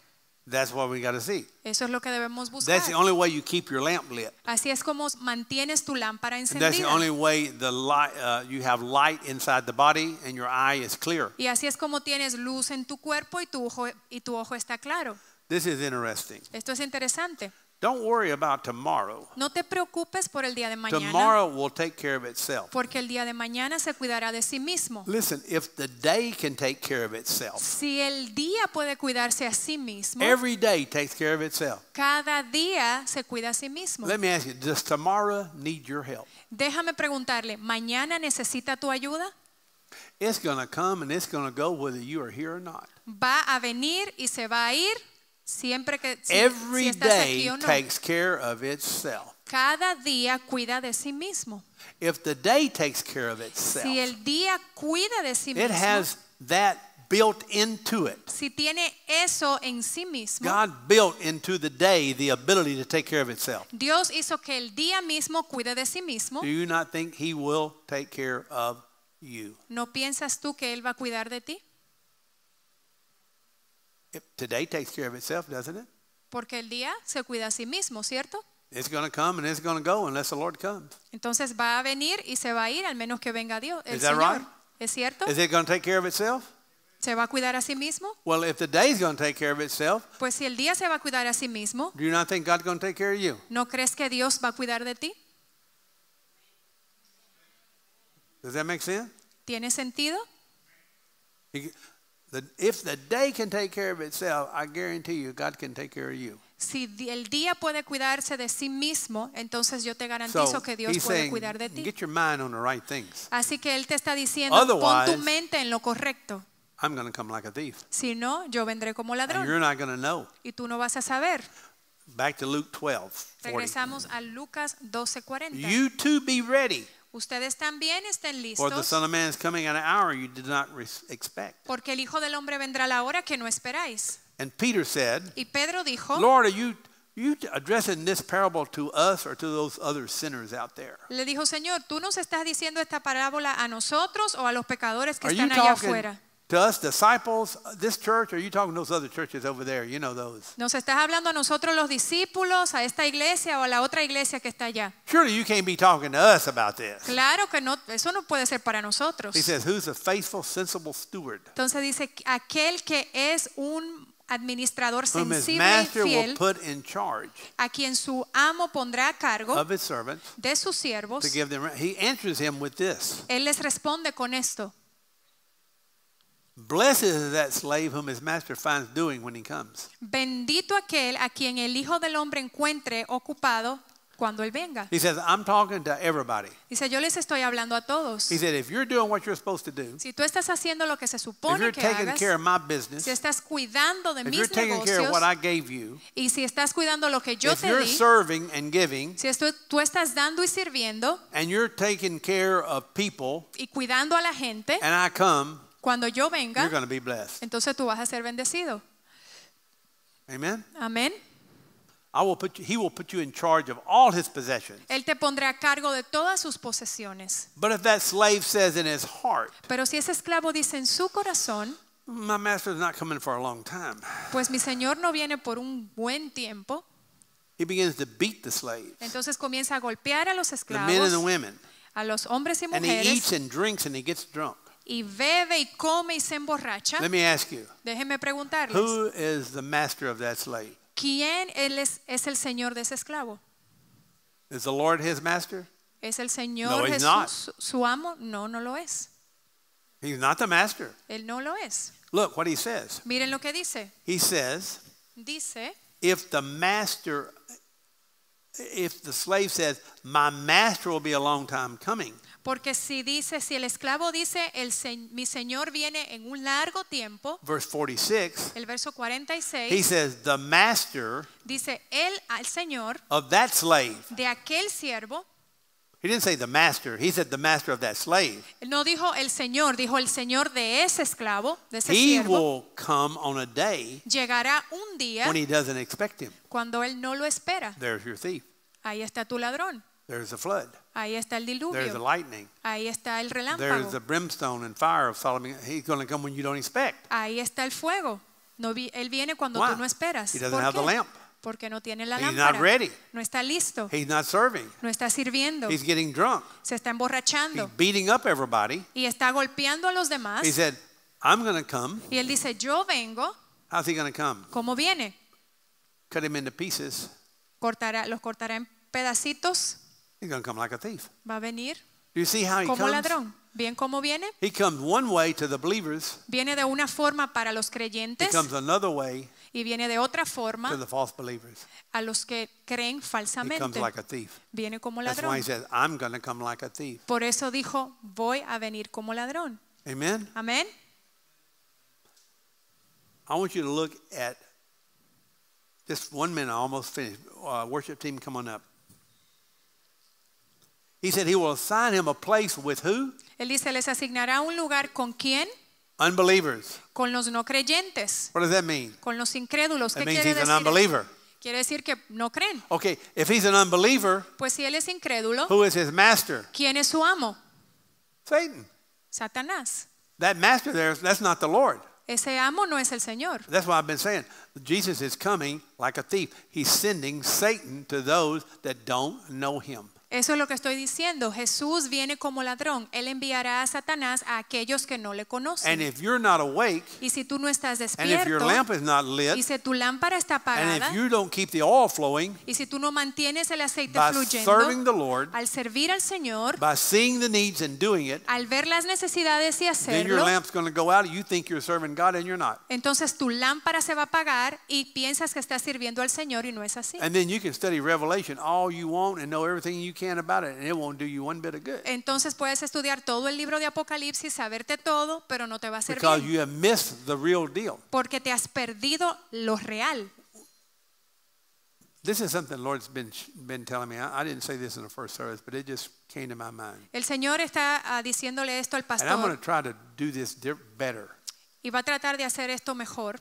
That's what we gotta see. Eso es lo que debemos buscar. That's the only way you keep your lamp lit. Así es como mantienes tu lámpara encendida. That's the only way the light, uh, you have light inside the body and your eye is clear. Y así es como tienes luz en tu cuerpo y tu ojo y tu ojo está claro. This is interesting. Esto es interesante. Don't worry about tomorrow. No te preocupes por el día de mañana. Tomorrow will take care of itself. Porque el día de mañana se cuidará de sí mismo. Listen, if the day can take care of itself. Si el día puede cuidarse a sí mismo. Every day takes care of itself. Cada día se cuida a sí mismo. Let me ask you, does tomorrow need your help? Déjame preguntarle, ¿mañana necesita tu ayuda? It's going to come and it's going to go whether you are here or not. Va a venir y se va a ir Siempre que si, Every si day aquí o no, takes care of itself. Cada día cuida de sí mismo. If the day takes care of itself. Si el día cuida de sí mismo. It has that built into it. Si tiene eso en sí mismo. God built into the day the ability to take care of itself. Dios hizo que el día mismo cuide de sí mismo. Do you not think he will take care of you? ¿No piensas tú que él va a cuidar de ti? today takes care of itself, doesn't it? Porque el día se cuida a sí mismo, ¿cierto? It's going to come and it's going to go unless the Lord comes. Entonces va a venir y se va a ir al menos que venga Dios, el Is ¿Es cierto? Is it going to take care of itself? ¿Se va a cuidar a sí mismo? Well, if the day's going to take care of itself, pues si el día se va a cuidar a sí mismo, do you not think God's going to take care of you? ¿No crees que Dios va a cuidar de ti? Does that make sense? ¿Tiene sentido? He, si el día puede cuidarse de sí mismo, entonces yo te garantizo que Dios puede cuidar de ti. Así que él te está diciendo, pon tu mente en lo correcto. Si no, yo vendré como ladrón. Y tú no vas a saber. Back to Luke Regresamos a Lucas 12:40. You be ready. Ustedes también estén listos. Porque el Hijo del Hombre vendrá a la hora que no esperáis. y Pedro dijo, Le dijo, Señor, tú nos estás diciendo esta parábola a nosotros o a los pecadores que están allá afuera. To us disciples, uh, this church, or are you talking to those other churches over there? You know those. Nos estás hablando a nosotros los discípulos, a esta iglesia o a la otra iglesia que está allá. Surely you can't be talking to us about this. Claro que no, eso no puede ser para nosotros. He says, who's a faithful, sensible steward? Entonces dice, aquel que es un administrador sensible y fiel a quien su amo pondrá a cargo de sus siervos he answers him with this. él les responde con esto Blessed is that slave whom his master finds doing when he comes. Bendito aquel a quien el hijo del hombre encuentre ocupado cuando él venga. He says, I'm talking to everybody. Dice, yo les estoy hablando a todos. He said, if you're doing what you're supposed to do, si tú estás haciendo lo que se supone if supone you're que taking care of my business, si estás cuidando de mis negocios. if you're taking care of what I gave you, y si estás cuidando lo que yo if te you're di, serving and giving, si estu- tú estás dando y sirviendo and you're taking care of people, y cuidando a la gente, and I come, cuando yo venga, you're going to be blessed. entonces tú vas a ser bendecido. Amen. Amén. I will put you, he will put you in charge of all his possessions. Él te pondrá a cargo de todas sus posesiones. But if that slave says in his heart, Pero si ese esclavo dice en su corazón, my master is not coming for a long time. Pues mi señor no viene por un buen tiempo. He begins to beat the slaves. Entonces comienza a golpear a los esclavos. The men and the women. A los hombres y mujeres. And he eats and drinks and he gets drunk y bebe y come y se emborracha. Let me ask you. Déjeme preguntarles. Who is the master of that slave? ¿Quién él es, es el señor de ese esclavo? Is the Lord his master? ¿Es el Señor no, Jesús su amo? No, no lo es. He's not the master. Él no lo es. Look what he says. Miren lo que dice. He says, dice, if the master if the slave says, "My master will be a long time coming." Porque si dice, si el esclavo dice, el se mi señor viene en un largo tiempo. Verse 46. El verso 46. He says, the master. Dice el al señor. Of that slave. De aquel siervo. He didn't say the master. He said the master of that slave. No dijo el señor, dijo el señor de ese esclavo, de ese he siervo. will come on a day. Llegará un día. When he doesn't expect him. Cuando él no lo espera. There's your thief. Ahí está tu ladrón. There's a flood. Ahí está el diluvio. There's the lightning. Ahí está el relámpago. There's the brimstone and fire of Solomon. He's going to come when you don't expect. Ahí está el fuego. No, él viene cuando Why? tú no esperas. He doesn't ¿Por have qué? the lamp. Porque no tiene la He's Not ready. No está listo. He's not serving. No está sirviendo. He's getting drunk. Se está emborrachando. He's beating up everybody. Y está golpeando a los demás. He said, I'm going to come. Y él dice, yo vengo. How's he going to come? ¿Cómo viene? Cut him into pieces. Cortará, los cortará en pedacitos. He's going to come like a thief. Va a venir Do you see how he como comes? ladrón. ¿Bien cómo viene? He comes one way to the believers. Viene de una forma para los He creyentes comes another way y viene de otra forma. to the false believers. a los que creen He comes like a thief. Viene como ladrón. That's why he says, I'm going to come like a thief. Por eso dijo, voy a venir como ladrón. Amen? Amén. I want you to look at just one minute. I almost finished. Uh, worship team, come on up. He said he will assign him a place with who? Él dice, les asignará un lugar con quién? Unbelievers. Con los no creyentes. What does that mean? Con los incrédulos. That means he's decir? an unbeliever. Quiere decir que no creen. Okay, if he's an unbeliever, pues si él es incrédulo, who is his master? ¿Quién es su amo? Satan. Satanás. That master there, that's not the Lord. Ese amo no es el Señor. That's why I've been saying Jesus is coming like a thief. He's sending Satan to those that don't know him. Eso es lo que estoy diciendo. Jesús viene como ladrón. Él enviará a Satanás a aquellos que no le conocen. y si tú no estás despierto, lit, y si tu lámpara está apagada, y si tú no mantienes el aceite fluyendo, al servir al Señor, al ver las necesidades y hacerlo, Entonces tu lámpara se va a apagar y piensas que estás sirviendo al Señor y no es así. And then you can study Revelation all you want and know everything you can about it and it won't do you one bit of good. Entonces puedes estudiar todo el libro de Apocalipsis, saberte todo, pero no te va a servir. Because you have missed the real deal. Porque te has perdido lo real. This is something the Lord's been been telling me. I, didn't say this in the first service, but it just came to my mind. El Señor está ah, diciéndole esto al pastor. And I'm going to try to do this better. Y va a tratar de hacer esto mejor.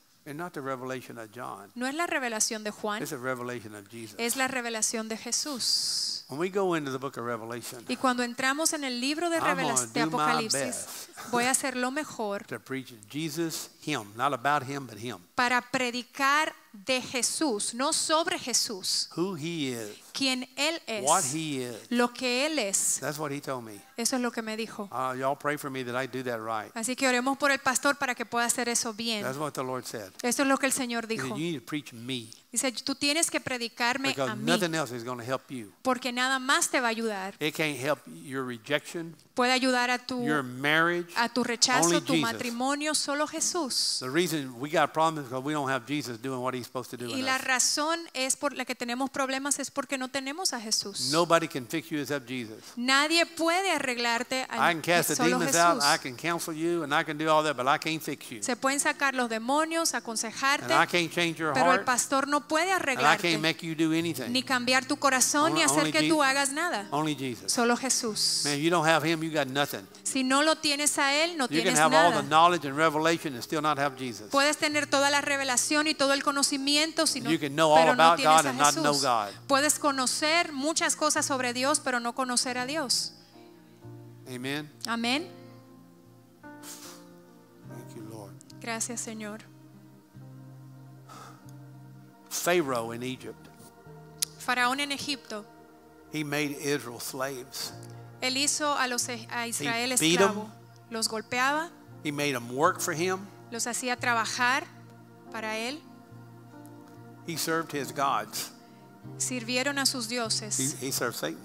No es la revelación de Juan. Es la revelación de Jesús. y cuando entramos en el libro de, Apocalipsis, voy a hacer lo mejor para predicar de Jesús, no sobre Jesús. quien él es. Lo que él es. Eso es lo que me dijo. Ah, Así que oremos por el pastor para que pueda hacer eso bien. Eso es lo que el Señor dijo. Dice, tú tienes que predicarme a mí. Porque nada más te va a ayudar. Puede ayudar a tu, a tu rechazo, tu matrimonio, solo Jesús. Y la razón es por la que tenemos problemas es porque no tenemos a Jesús. Nadie puede arreglarte a Jesús. Se pueden sacar los demonios, aconsejarte, pero el pastor no puede arreglarte ni cambiar tu corazón ni hacer que tú hagas nada. Solo Jesús. Si no lo tienes a él, no tienes nada. Puedes tener toda la revelación y todo el conocimiento, si pero no tienes a Jesús. Puedes conocer muchas cosas sobre Dios, pero no conocer a Dios. Amén. Gracias, Señor. Pharaoh in Egypt. Faraón en Egipto. He made Israel slaves. Él hizo a, los, a Israel esclavo. Los golpeaba. He made them work for him. Los hacía trabajar para él. He served his gods. Sirvieron a sus dioses. He, he served Satan.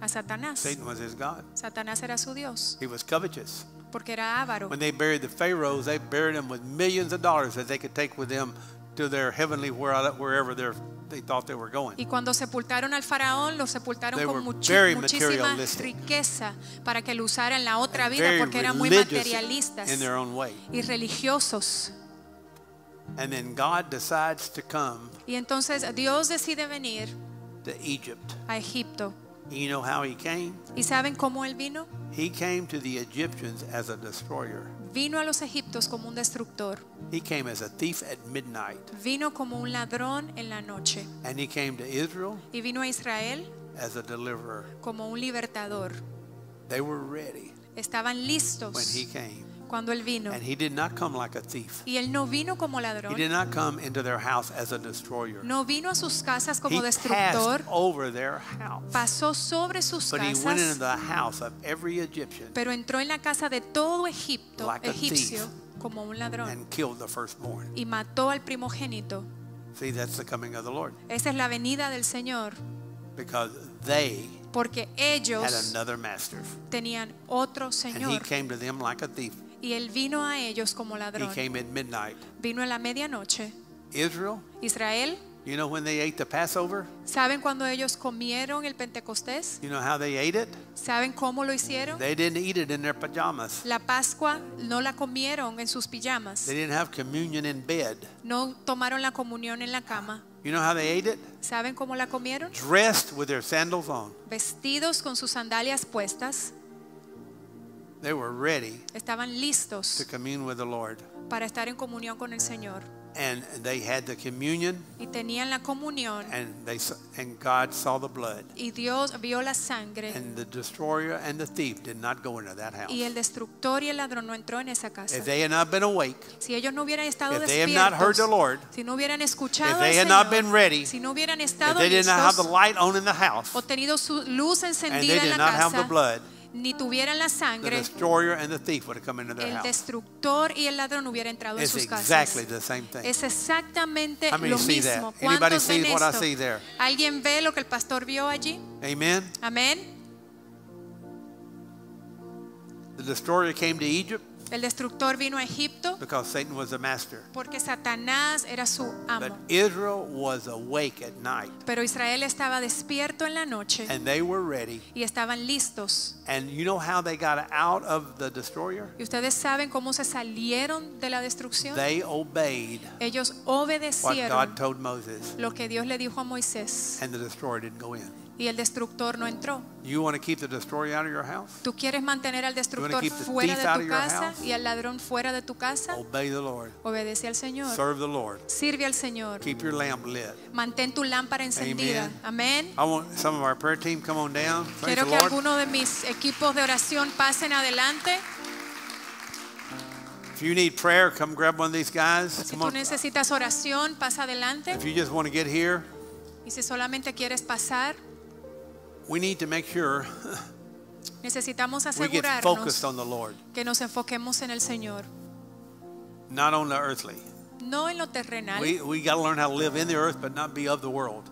A Satanás. Satan was his god. Satanás era su dios. He was covetous. Porque era avaro. When they buried the pharaohs, they buried them with millions of dollars that they could take with them to their heavenly wherever they thought they were going. Y cuando sepultaron al faraón, lo sepultaron con muchísima riqueza para que lo usara en la otra vida porque eran muy materialistas y religiosos. y entonces Dios decide venir a Egipto. ¿Y saben cómo él vino? He came to the Egyptians as a destroyer vino a los egiptos como un destructor. Vino como un ladrón en la noche. y vino a Israel como un libertador. Estaban listos when he cuando él vino. Y él no vino como ladrón. No vino a sus casas como destructor. Pasó sobre sus casas. Pero entró en la casa de todo Egipto, egipcio, como un ladrón. Y mató al primogénito. Esa es la venida del Señor. porque ellos tenían otro Señor. And he came to them like a thief. Y él vino a ellos como ladrón. Vino a la medianoche. Israel. ¿Saben cuando ellos comieron el Pentecostés? ¿Saben cómo lo hicieron? La Pascua no la comieron en sus pijamas. No tomaron la comunión en la cama. ¿Saben cómo la comieron? Vestidos con sus sandalias puestas. They were ready Estaban listos to commune with the Lord. para estar en comunión con el Señor. And they had the communion. Y tenían la comunión. And they and God saw the blood. Y Dios vio la sangre. And the destroyer and the thief did not go into that house. Y el destructor y el ladrón no entró en esa casa. If they had not been awake. Si ellos no hubieran estado if they had not heard the Lord. Si no hubieran escuchado if they had Señor, not been ready. Si no hubieran estado if they listos, did not have the light on in the house. O tenido su luz encendida and they did en la not casa. Have the blood ni tuvieran la sangre, el destructor y el ladrón hubiera entrado en sus casas. Es exactamente lo mismo. ¿Alguien ve lo que el pastor vio allí? Amén. Amén. The destroyer came to Egypt. El destructor vino a Egipto porque Satanás era su amo. Pero Israel estaba despierto en la noche y estaban listos. ¿Y ustedes saben cómo se salieron de la destrucción? Ellos obedecieron lo que Dios le dijo a Moisés. y el destroyer no y el destructor no entró. Tú quieres mantener al destructor fuera de tu casa y al ladrón fuera de tu casa. Obedece al Señor. Sirve al Señor. Keep Mantén tu lámpara encendida. Amén. I Quiero que algunos de mis equipos de oración pasen adelante. Si tú necesitas oración, pasa adelante. Y si solamente quieres pasar we need to make sure necesitamos asegurarnos on the Lord. que nos enfoquemos en el Señor. Not on the earthly. No en lo terrenal.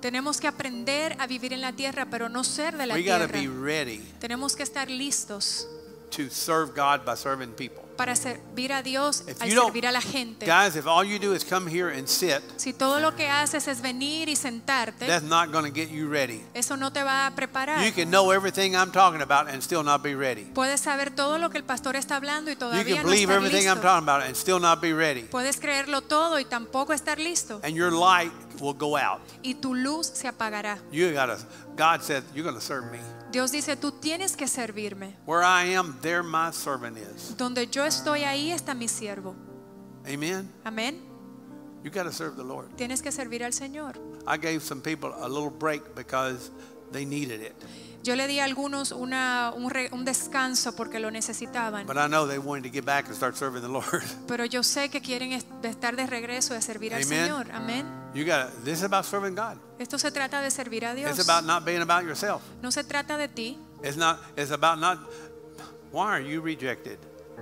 Tenemos que aprender a vivir en la tierra, pero no ser de la we tierra. Be ready Tenemos que estar listos. To serve God by serving people para servir a Dios, al servir a la gente. Guys, if all you do is come here and sit, si todo lo que haces es venir y sentarte, that's not going to get you ready. Eso no te va a preparar. You can know everything I'm talking about and still not be ready. Puedes saber todo lo que el pastor está hablando y todavía no estar listo. you can believe everything I'm talking about and still not be ready. Puedes creerlo todo y tampoco estar listo. And your light will go out. Y tu luz se apagará. You got God said you're going to serve me. Dios dice, tú tienes que servirme. Where I am, there my servant is. Donde yo estoy, ahí está mi siervo. Amen. Amen. You got to serve the Lord. Tienes que servir al Señor. I gave some people a little break because they needed it. Yo le di a algunos una, un, descanso porque lo necesitaban. Pero yo sé que quieren estar de regreso de servir al Señor. Amén. Esto se trata de servir a Dios. No se trata de ti.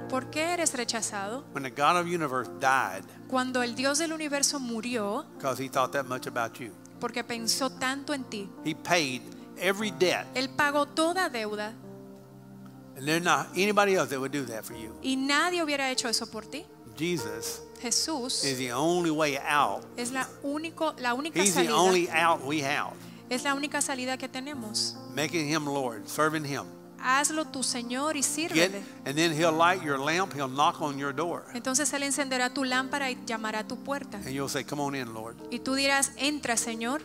¿Por qué eres rechazado? Cuando el Dios del universo murió, porque pensó tanto en ti. paid every debt. Él pagó toda deuda. And there's not anybody else that would do that for you. Y nadie hubiera hecho eso por ti. Jesus Jesús is the only way out. Es la único la única He's salida. the only out we have. Es la única salida que tenemos. Making him Lord, serving him. Hazlo tu Señor y sírvele. and then he'll light your lamp, he'll knock on your door. Entonces él encenderá tu lámpara y llamará a tu puerta. And you'll say, "Come on in, Lord." Y tú dirás, "Entra, Señor."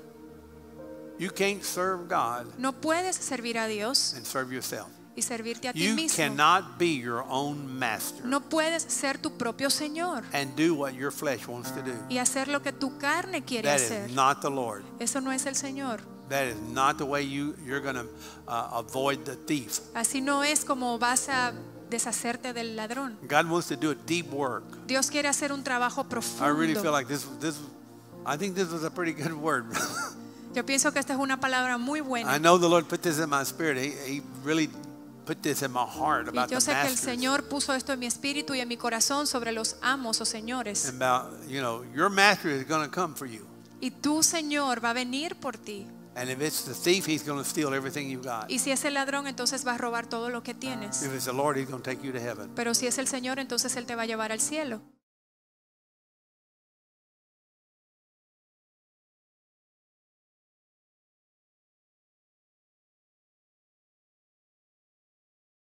You can't serve God no puedes servir a Dios and serve yourself. y servirte a ti you mismo. Cannot be your own master no puedes ser tu propio Señor and do what your flesh wants to do. y hacer lo que tu carne quiere That hacer. Is not the Lord. Eso no es el Señor. That is not the way you, you're going to uh, avoid the thief. Así no es como vas a deshacerte del ladrón. God wants to do a deep work. Dios quiere hacer un trabajo profundo. I really feel like this, this, I think this was a pretty good word. Yo pienso que esta es una palabra muy buena. yo sé que el Señor puso esto en mi espíritu y en mi corazón sobre los amos o señores. Y tu Señor va a venir por ti. Y si es el ladrón, entonces va a robar todo lo que tienes. Pero si es el Señor, entonces él te va a llevar al cielo.